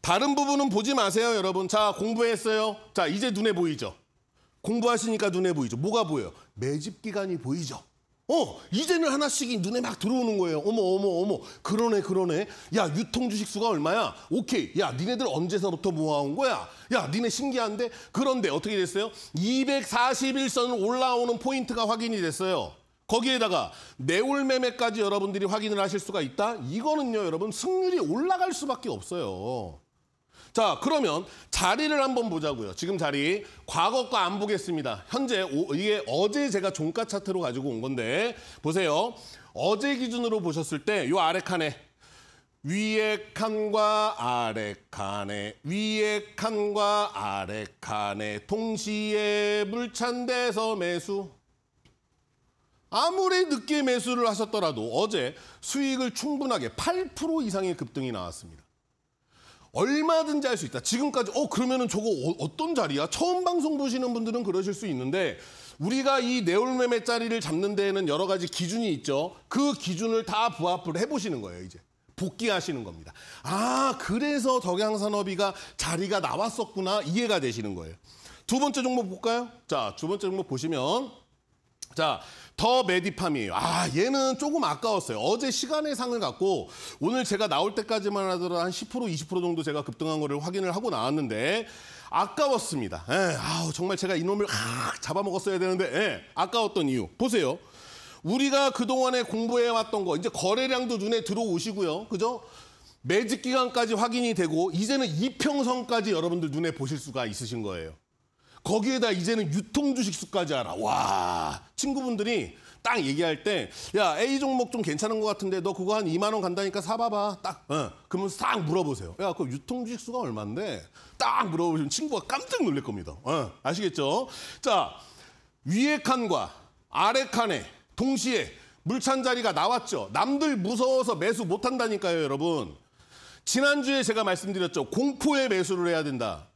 다른 부분은 보지 마세요, 여러분. 자, 공부했어요. 자, 이제 눈에 보이죠? 공부하시니까 눈에 보이죠? 뭐가 보여요? 매집 기간이 보이죠? 어, 이제는 하나씩이 눈에 막 들어오는 거예요. 어머, 어머, 어머. 그러네, 그러네. 야, 유통 주식수가 얼마야? 오케이. 야, 니네들 언제서부터 모아온 거야? 야, 니네 신기한데? 그런데 어떻게 됐어요? 2 4 1선 올라오는 포인트가 확인이 됐어요. 거기에다가 내올 매매까지 여러분들이 확인을 하실 수가 있다? 이거는요, 여러분, 승률이 올라갈 수밖에 없어요. 자, 그러면 자리를 한번 보자고요. 지금 자리 과거 거 안 보겠습니다. 현재 오, 이게 어제 제가 종가 차트로 가지고 온 건데 보세요. 어제 기준으로 보셨을 때 요 아래 칸에 위에 칸과 아래 칸에 위에 칸과 아래 칸에 동시에 물찬 데서 매수 아무리 늦게 매수를 하셨더라도 어제 수익을 충분하게 8% 이상의 급등이 나왔습니다. 얼마든지 할 수 있다. 지금까지 어 그러면은 저거 어, 떤 자리야? 처음 방송 보시는 분들은 그러실 수 있는데 우리가 이 네올매매 자리를 잡는 데에는 여러 가지 기준이 있죠. 그 기준을 다 부합을 해보시는 거예요, 이제. 복귀하시는 겁니다. 아, 그래서 덕양산업이가 자리가 나왔었구나 이해가 되시는 거예요. 두 번째 종목 볼까요? 자, 두 번째 종목 보시면 자, 더 메디팜이에요. 아, 얘는 조금 아까웠어요. 어제 시간의 상을 갖고 오늘 제가 나올 때까지만 하더라도 한 10% 20% 정도 제가 급등한 거를 확인을 하고 나왔는데 아까웠습니다. 에, 예, 아우, 정말 제가 이놈을 확 잡아먹었어야 되는데 에, 예, 아까웠던 이유 보세요. 우리가 그동안에 공부해왔던 거 이제 거래량도 눈에 들어오시고요. 그죠? 매직 기간까지 확인이 되고 이제는 이평선까지 여러분들 눈에 보실 수가 있으신 거예요. 거기에다 이제는 유통 주식수까지 알아. 와 친구분들이 딱 얘기할 때 야 A 종목 좀 괜찮은 것 같은데 너 그거 한 2만 원 간다니까 사봐봐 딱 어. 그러면 싹 물어보세요 야 그 유통 주식수가 얼만데딱 물어보시면 친구가 깜짝 놀랄 겁니다 어. 아시겠죠 자 위에 칸과 아래 칸에 동시에 물찬 자리가 나왔죠 남들 무서워서 매수 못한다니까요 여러분 지난주에 제가 말씀드렸죠 공포의 매수를 해야 된다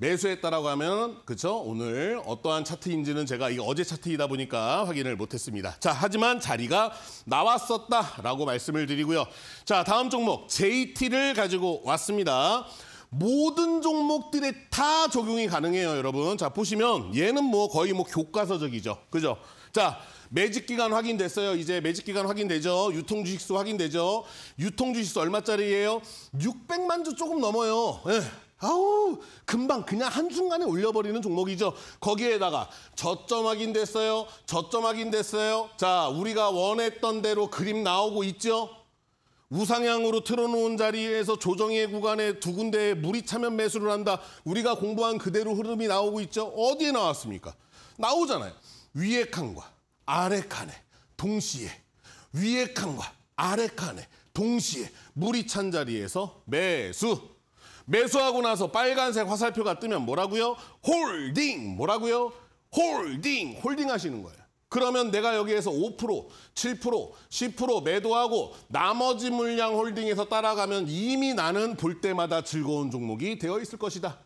매수했다라고 하면 그쵸 오늘 어떠한 차트인지는 제가 이게 어제 차트이다 보니까 확인을 못했습니다. 자 하지만 자리가 나왔었다라고 말씀을 드리고요. 자 다음 종목 JT를 가지고 왔습니다. 모든 종목들에 다 적용이 가능해요, 여러분. 자, 보시면 얘는 뭐 거의 뭐 교과서적이죠. 그죠? 자, 매직 기간 확인됐어요. 이제 매직 기간 확인되죠. 유통 주식수 확인되죠. 유통 주식수 얼마짜리예요? 600만 주 조금 넘어요. 네. 아우 금방 그냥 한순간에 올려버리는 종목이죠. 거기에다가 저점 확인됐어요. 저점 확인됐어요. 자 우리가 원했던 대로 그림 나오고 있죠. 우상향으로 틀어놓은 자리에서 조정의 구간에 두 군데에 물이 차면 매수를 한다. 우리가 공부한 그대로 흐름이 나오고 있죠. 어디에 나왔습니까? 나오잖아요. 위에 칸과 아래 칸에 동시에 위에 칸과 아래 칸에 동시에 물이 찬 자리에서 매수. 매수하고 나서 빨간색 화살표가 뜨면 뭐라고요? 홀딩 뭐라고요? 홀딩 홀딩 하시는 거예요. 그러면 내가 여기에서 5%, 7%, 10% 매도하고 나머지 물량 홀딩에서 따라가면 이미 나는 볼 때마다 즐거운 종목이 되어 있을 것이다.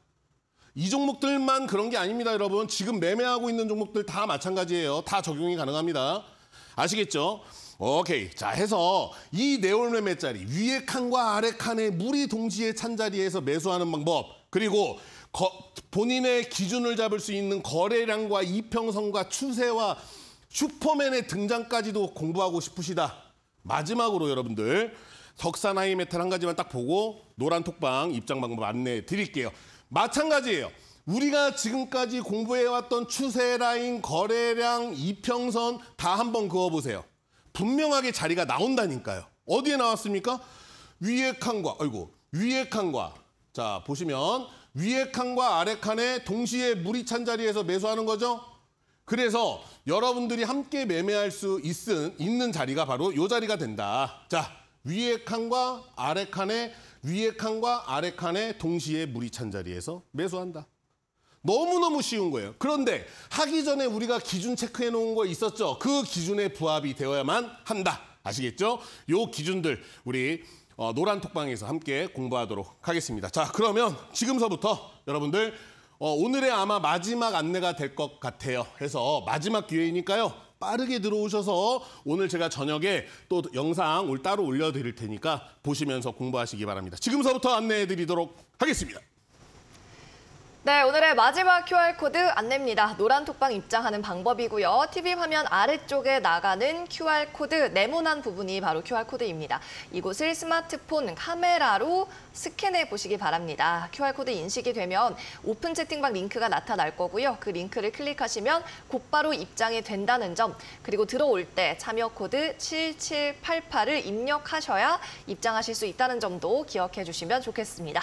이 종목들만 그런 게 아닙니다, 여러분. 지금 매매하고 있는 종목들 다 마찬가지예요. 다 적용이 가능합니다. 아시겠죠? 오케이. 자, 해서 이 네올매매 짜리 위에 칸과 아래 칸에 물이 동시에 찬 자리에서 매수하는 방법 그리고 거, 본인의 기준을 잡을 수 있는 거래량과 이평선과 추세와 슈퍼맨의 등장까지도 공부하고 싶으시다. 마지막으로 여러분들 덕산 하이메탈 한 가지만 딱 보고 노란 톡방 입장 방법 안내해 드릴게요. 마찬가지예요. 우리가 지금까지 공부해왔던 추세 라인, 거래량, 이평선 다 한번 그어보세요. 분명하게 자리가 나온다니까요. 어디에 나왔습니까? 위의 칸과 아이고 위의 칸과 자 보시면 위의 칸과 아래 칸에 동시에 물이 찬 자리에서 매수하는 거죠. 그래서 여러분들이 함께 매매할 수 있은, 있는 자리가 바로 이 자리가 된다. 자, 위의 칸과 아래 칸에 위의 칸과 아래 칸에 동시에 물이 찬 자리에서 매수한다. 너무너무 쉬운 거예요. 그런데 하기 전에 우리가 기준 체크해 놓은 거 있었죠. 그 기준에 부합이 되어야만 한다. 아시겠죠? 요 기준들 우리 어, 노란 톡방에서 함께 공부하도록 하겠습니다. 자, 그러면 지금서부터 여러분들 어, 오늘의 아마 마지막 안내가 될 것 같아요. 해서 마지막 기회이니까요. 빠르게 들어오셔서 오늘 제가 저녁에 또 영상 따로 올려드릴 테니까 보시면서 공부하시기 바랍니다. 지금서부터 안내해 드리도록 하겠습니다. 네, 오늘의 마지막 QR코드 안내입니다. 노란톡방 입장하는 방법이고요. TV 화면 아래쪽에 나가는 QR코드, 네모난 부분이 바로 QR코드입니다. 이곳을 스마트폰 카메라로 스캔해 보시기 바랍니다. QR코드 인식이 되면 오픈 채팅방 링크가 나타날 거고요. 그 링크를 클릭하시면 곧바로 입장이 된다는 점, 그리고 들어올 때 참여 코드 7788을 입력하셔야 입장하실 수 있다는 점도 기억해 주시면 좋겠습니다.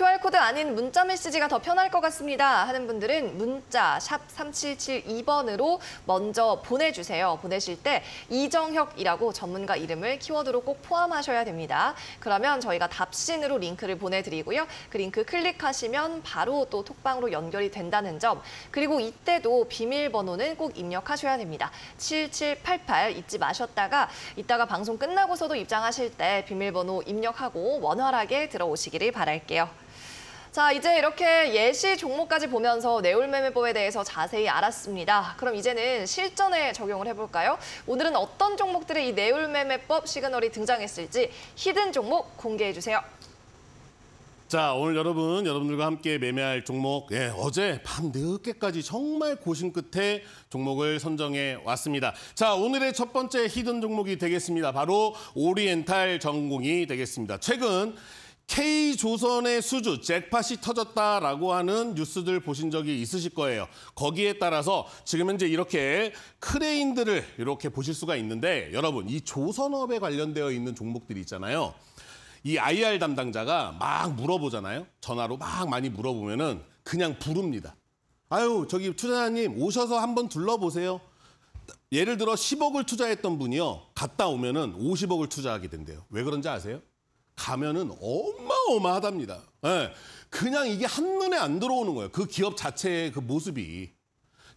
QR코드 아닌 문자 메시지가 더 편할 것 같습니다 하는 분들은 문자 샵 3772번으로 먼저 보내주세요. 보내실 때 이정혁이라고 전문가 이름을 키워드로 꼭 포함하셔야 됩니다. 그러면 저희가 답신으로 링크를 보내드리고요. 그 링크 클릭하시면 바로 또 톡방으로 연결이 된다는 점 그리고 이때도 비밀번호는 꼭 입력하셔야 됩니다. 7788 잊지 마셨다가 이따가 방송 끝나고서도 입장하실 때 비밀번호 입력하고 원활하게 들어오시기를 바랄게요. 자, 이제 이렇게 예시 종목까지 보면서 내울매매법에 대해서 자세히 알았습니다. 그럼 이제는 실전에 적용을 해볼까요? 오늘은 어떤 종목들의 이 내울매매법 시그널이 등장했을지 히든 종목 공개해주세요. 자 오늘 여러분 여러분들과 함께 매매할 종목 예, 어제 밤 늦게까지 정말 고심 끝에 종목을 선정해 왔습니다. 자 오늘의 첫 번째 히든 종목이 되겠습니다. 바로 오리엔탈 전공이 되겠습니다. 최근 K조선의 수주, 잭팟이 터졌다라고 하는 뉴스들 보신 적이 있으실 거예요. 거기에 따라서 지금 현재 이렇게 크레인들을 이렇게 보실 수가 있는데 여러분, 이 조선업에 관련되어 있는 종목들이 있잖아요. 이 IR 담당자가 막 물어보잖아요. 전화로 막 많이 물어보면은 그냥 부릅니다. 아유, 저기 투자자님 오셔서 한번 둘러보세요. 예를 들어 10억을 투자했던 분이요. 갔다 오면은 50억을 투자하게 된대요. 왜 그런지 아세요? 가면은 어마어마하답니다. 예, 그냥 이게 한눈에 안 들어오는 거예요. 그 기업 자체의 그 모습이.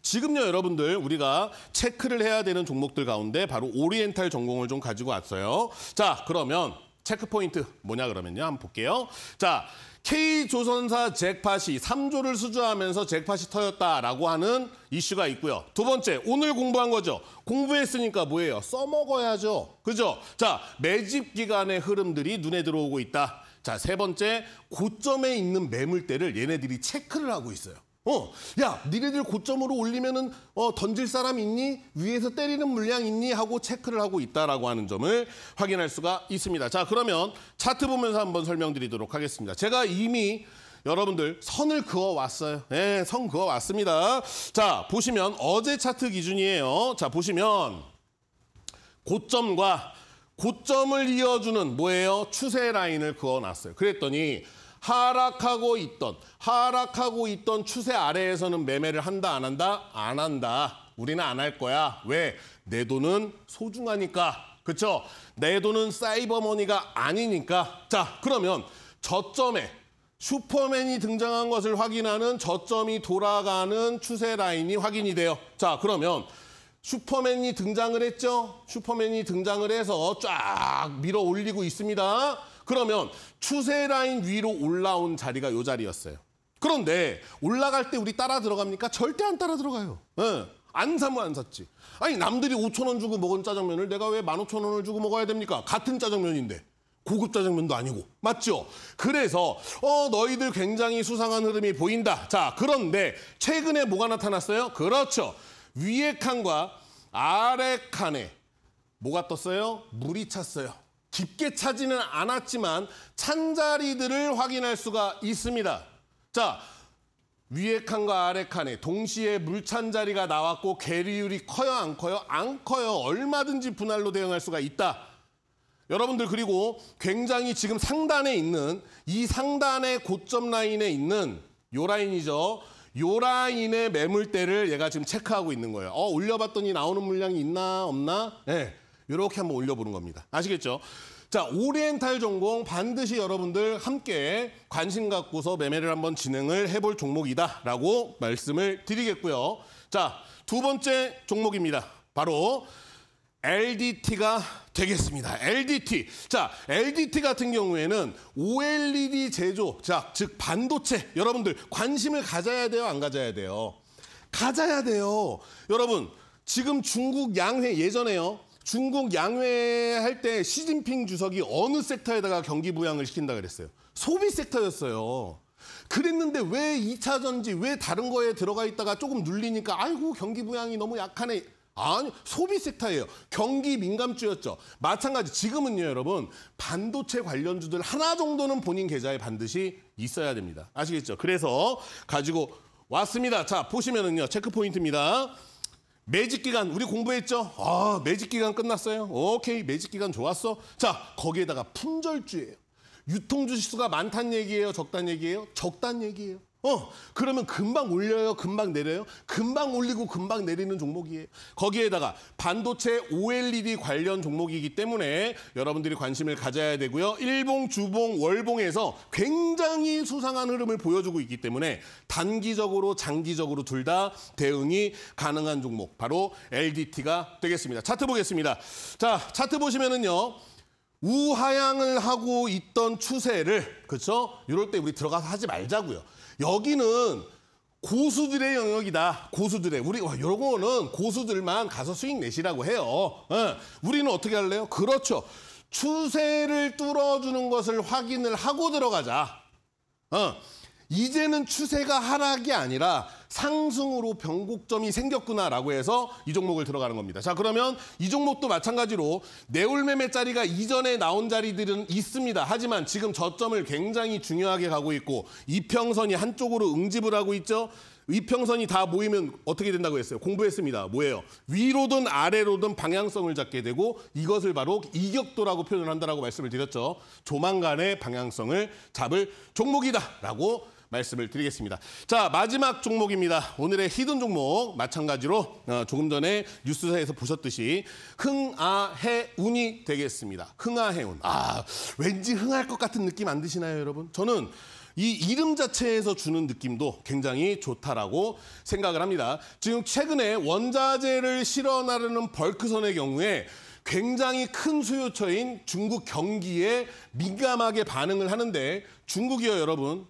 지금요 여러분들 우리가 체크를 해야 되는 종목들 가운데 바로 오리엔탈 전공을 좀 가지고 왔어요. 자 그러면 체크포인트 뭐냐 그러면요. 한번 볼게요. 자, K조선사 잭팟이 3조를 수주하면서 잭팟이 터였다라고 하는 이슈가 있고요. 두 번째, 오늘 공부한 거죠. 공부했으니까 뭐예요? 써먹어야죠. 그죠? 자, 매집 기간의 흐름들이 눈에 들어오고 있다. 자, 세 번째, 고점에 있는 매물대를 얘네들이 체크를 하고 있어요. 어, 야, 니네들 고점으로 올리면은 어, 던질 사람 있니? 위에서 때리는 물량 있니? 하고 체크를 하고 있다라고 하는 점을 확인할 수가 있습니다. 자, 그러면 차트 보면서 한번 설명드리도록 하겠습니다. 제가 이미 여러분들 선을 그어 왔어요. 예, 네, 선 그어 왔습니다. 자, 보시면 어제 차트 기준이에요. 자, 보시면 고점과 고점을 이어주는 뭐예요? 추세 라인을 그어 놨어요. 그랬더니 하락하고 있던 하락하고 있던 추세 아래에서는 매매를 한다 안 한다 안 한다 우리는 안 할 거야 왜 내 돈은 소중하니까 그쵸 내 돈은 사이버머니가 아니니까 자 그러면 저점에 슈퍼맨이 등장한 것을 확인하는 저점이 돌아가는 추세 라인이 확인이 돼요 자 그러면 슈퍼맨이 등장을 했죠 슈퍼맨이 등장을 해서 쫙 밀어 올리고 있습니다 그러면 추세 라인 위로 올라온 자리가 이 자리였어요. 그런데 올라갈 때 우리 따라 들어갑니까? 절대 안 따라 들어가요. 네. 안 사면 안 샀지. 아니 남들이 5천 원 주고 먹은 짜장면을 내가 왜 15,000원을 주고 먹어야 됩니까? 같은 짜장면인데. 고급 짜장면도 아니고 맞죠? 그래서 어 너희들 굉장히 수상한 흐름이 보인다. 자 그런데 최근에 뭐가 나타났어요? 그렇죠. 위에 칸과 아래 칸에 뭐가 떴어요? 물이 찼어요. 깊게 차지는 않았지만 찬 자리들을 확인할 수가 있습니다. 자, 위에 칸과 아래 칸에 동시에 물 찬 자리가 나왔고 계리율이 커요 안 커요? 안 커요. 얼마든지 분할로 대응할 수가 있다. 여러분들 그리고 굉장히 지금 상단에 있는 이 상단의 고점 라인에 있는 요 라인이죠. 요 라인의 매물대를 얘가 지금 체크하고 있는 거예요. 어, 올려봤더니 나오는 물량이 있나 없나? 네. 이렇게 한번 올려보는 겁니다. 아시겠죠? 자, 오리엔탈 전공 반드시 여러분들 함께 관심 갖고서 매매를 한번 진행을 해볼 종목이다라고 말씀을 드리겠고요. 자, 두 번째 종목입니다. 바로 LDT가 되겠습니다. LDT. 자, LDT 같은 경우에는 OLED 제조, 자, 즉 반도체. 여러분들 관심을 가져야 돼요, 안 가져야 돼요? 가져야 돼요. 여러분, 지금 중국 양회 예전에요. 중국 양회 할때 시진핑 주석이 어느 섹터에다가 경기 부양을 시킨다 그랬어요. 소비 섹터였어요. 그랬는데 왜 2차 전지, 왜 다른 거에 들어가 있다가 조금 눌리니까 아이고 경기 부양이 너무 약하네. 아니, 소비 섹터예요. 경기 민감주였죠. 마찬가지 지금은요, 여러분. 반도체 관련주들 하나 정도는 본인 계좌에 반드시 있어야 됩니다. 아시겠죠? 그래서 가지고 왔습니다. 자, 보시면은요. 체크 포인트입니다. 매직 기간 우리 공부했죠? 아 매직 기간 끝났어요. 오케이 매직 기간 좋았어. 자 거기에다가 품절주예요. 유통 주식수가 많단 얘기예요? 적단 얘기예요? 적단 얘기예요. 어, 그러면 금방 올려요, 금방 내려요? 금방 올리고 금방 내리는 종목이에요. 거기에다가 반도체 OLED 관련 종목이기 때문에 여러분들이 관심을 가져야 되고요. 일봉, 주봉, 월봉에서 굉장히 수상한 흐름을 보여주고 있기 때문에 단기적으로, 장기적으로 둘 다 대응이 가능한 종목, 바로 LDT가 되겠습니다. 차트 보겠습니다. 자, 차트 보시면은요. 우하향을 하고 있던 추세를, 그렇죠? 이럴 때 우리 들어가서 하지 말자고요. 여기는 고수들의 영역이다. 고수들의. 우리 와, 요거는 고수들만 가서 수익 내시라고 해요. 어, 우리는 어떻게 할래요? 그렇죠. 추세를 뚫어주는 것을 확인을 하고 들어가자. 어, 이제는 추세가 하락이 아니라 상승으로 변곡점이 생겼구나라고 해서 이 종목을 들어가는 겁니다. 자 그러면 이 종목도 마찬가지로 내올매매 자리가 이전에 나온 자리들은 있습니다. 하지만 지금 저점을 굉장히 중요하게 가고 있고 이평선이 한쪽으로 응집을 하고 있죠. 이평선이 다 모이면 어떻게 된다고 했어요? 공부했습니다. 뭐예요? 위로든 아래로든 방향성을 잡게 되고 이것을 바로 이격도라고 표현을 한다고 말씀을 드렸죠. 조만간에 방향성을 잡을 종목이다라고 말씀을 드리겠습니다. 자, 마지막 종목입니다. 오늘의 히든 종목 마찬가지로 어, 조금 전에 뉴스사에서 보셨듯이 흥아해운이 되겠습니다. 흥아해운. 아, 왠지 흥할 것 같은 느낌 안 드시나요, 여러분? 저는 이 이름 자체에서 주는 느낌도 굉장히 좋다라고 생각을 합니다. 지금 최근에 원자재를 실어나르는 벌크선의 경우에 굉장히 큰 수요처인 중국 경기에 민감하게 반응을 하는데 중국이요 여러분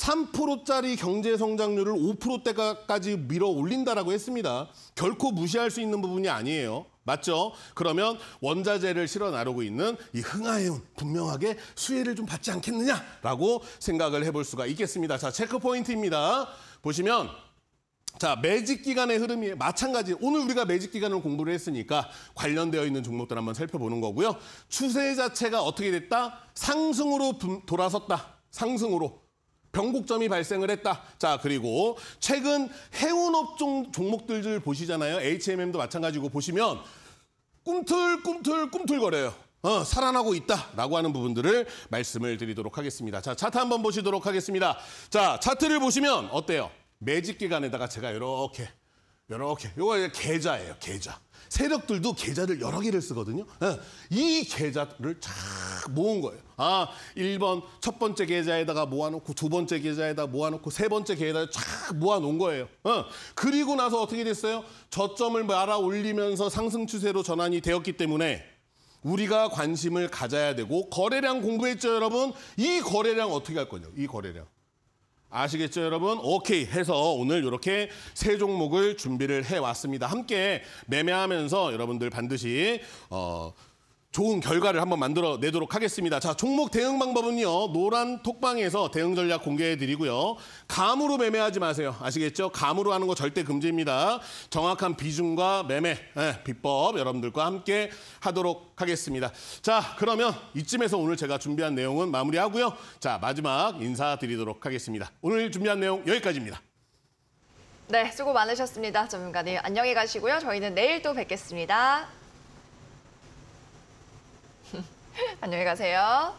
3%짜리 경제 성장률을 5%대까지 밀어 올린다라고 했습니다. 결코 무시할 수 있는 부분이 아니에요. 맞죠? 그러면 원자재를 실어 나르고 있는 이 흥하해운 분명하게 수혜를 좀 받지 않겠느냐라고 생각을 해볼 수가 있겠습니다. 자, 체크 포인트입니다. 보시면 자, 매직 기간의 흐름이 마찬가지. 오늘 우리가 매직 기간을 공부를 했으니까 관련되어 있는 종목들 한번 살펴보는 거고요. 추세 자체가 어떻게 됐다? 상승으로 돌아섰다. 상승으로. 변곡점이 발생을 했다. 자, 그리고 최근 해운업종 종목들 보시잖아요. HMM도 마찬가지고 보시면 꿈틀꿈틀 꿈틀거려요. 어, 살아나고 있다라고 하는 부분들을 말씀을 드리도록 하겠습니다. 자, 차트 한번 보시도록 하겠습니다. 자, 차트를 보시면 어때요? 매직 기간에다가 제가 이렇게 이렇게 요거 계좌예요, 계좌. 세력들도 계좌를 여러 개를 쓰거든요. 예. 이 계좌를 쫙 모은 거예요. 아, 1번 첫 번째 계좌에다가 모아놓고 두 번째 계좌에다 모아놓고 세 번째 계좌에 쫙 모아놓은 거예요. 예. 그리고 나서 어떻게 됐어요? 저점을 말아 올리면서 상승 추세로 전환이 되었기 때문에 우리가 관심을 가져야 되고 거래량 공부했죠, 여러분? 이 거래량 어떻게 할 거냐, 이 거래량. 아시겠죠, 여러분? 오케이 해서 오늘 이렇게 세 종목을 준비를 해왔습니다. 함께 매매하면서 여러분들 반드시 어, 좋은 결과를 한번 만들어 내도록 하겠습니다. 자, 종목 대응 방법은요. 노란 톡방에서 대응 전략 공개해 드리고요. 감으로 매매하지 마세요. 아시겠죠? 감으로 하는 거 절대 금지입니다. 정확한 비중과 매매 네, 비법 여러분들과 함께 하도록 하겠습니다. 자, 그러면 이쯤에서 오늘 제가 준비한 내용은 마무리하고요. 자, 마지막 인사드리도록 하겠습니다. 오늘 준비한 내용 여기까지입니다. 네, 수고 많으셨습니다. 전문가님 안녕히 가시고요. 저희는 내일 또 뵙겠습니다. 안녕히 가세요.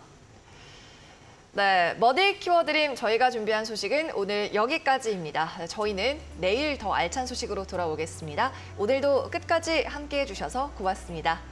네, 머디 키워드림 저희가 준비한 소식은 오늘 여기까지입니다. 저희는 내일 더 알찬 소식으로 돌아오겠습니다. 오늘도 끝까지 함께해 주셔서 고맙습니다.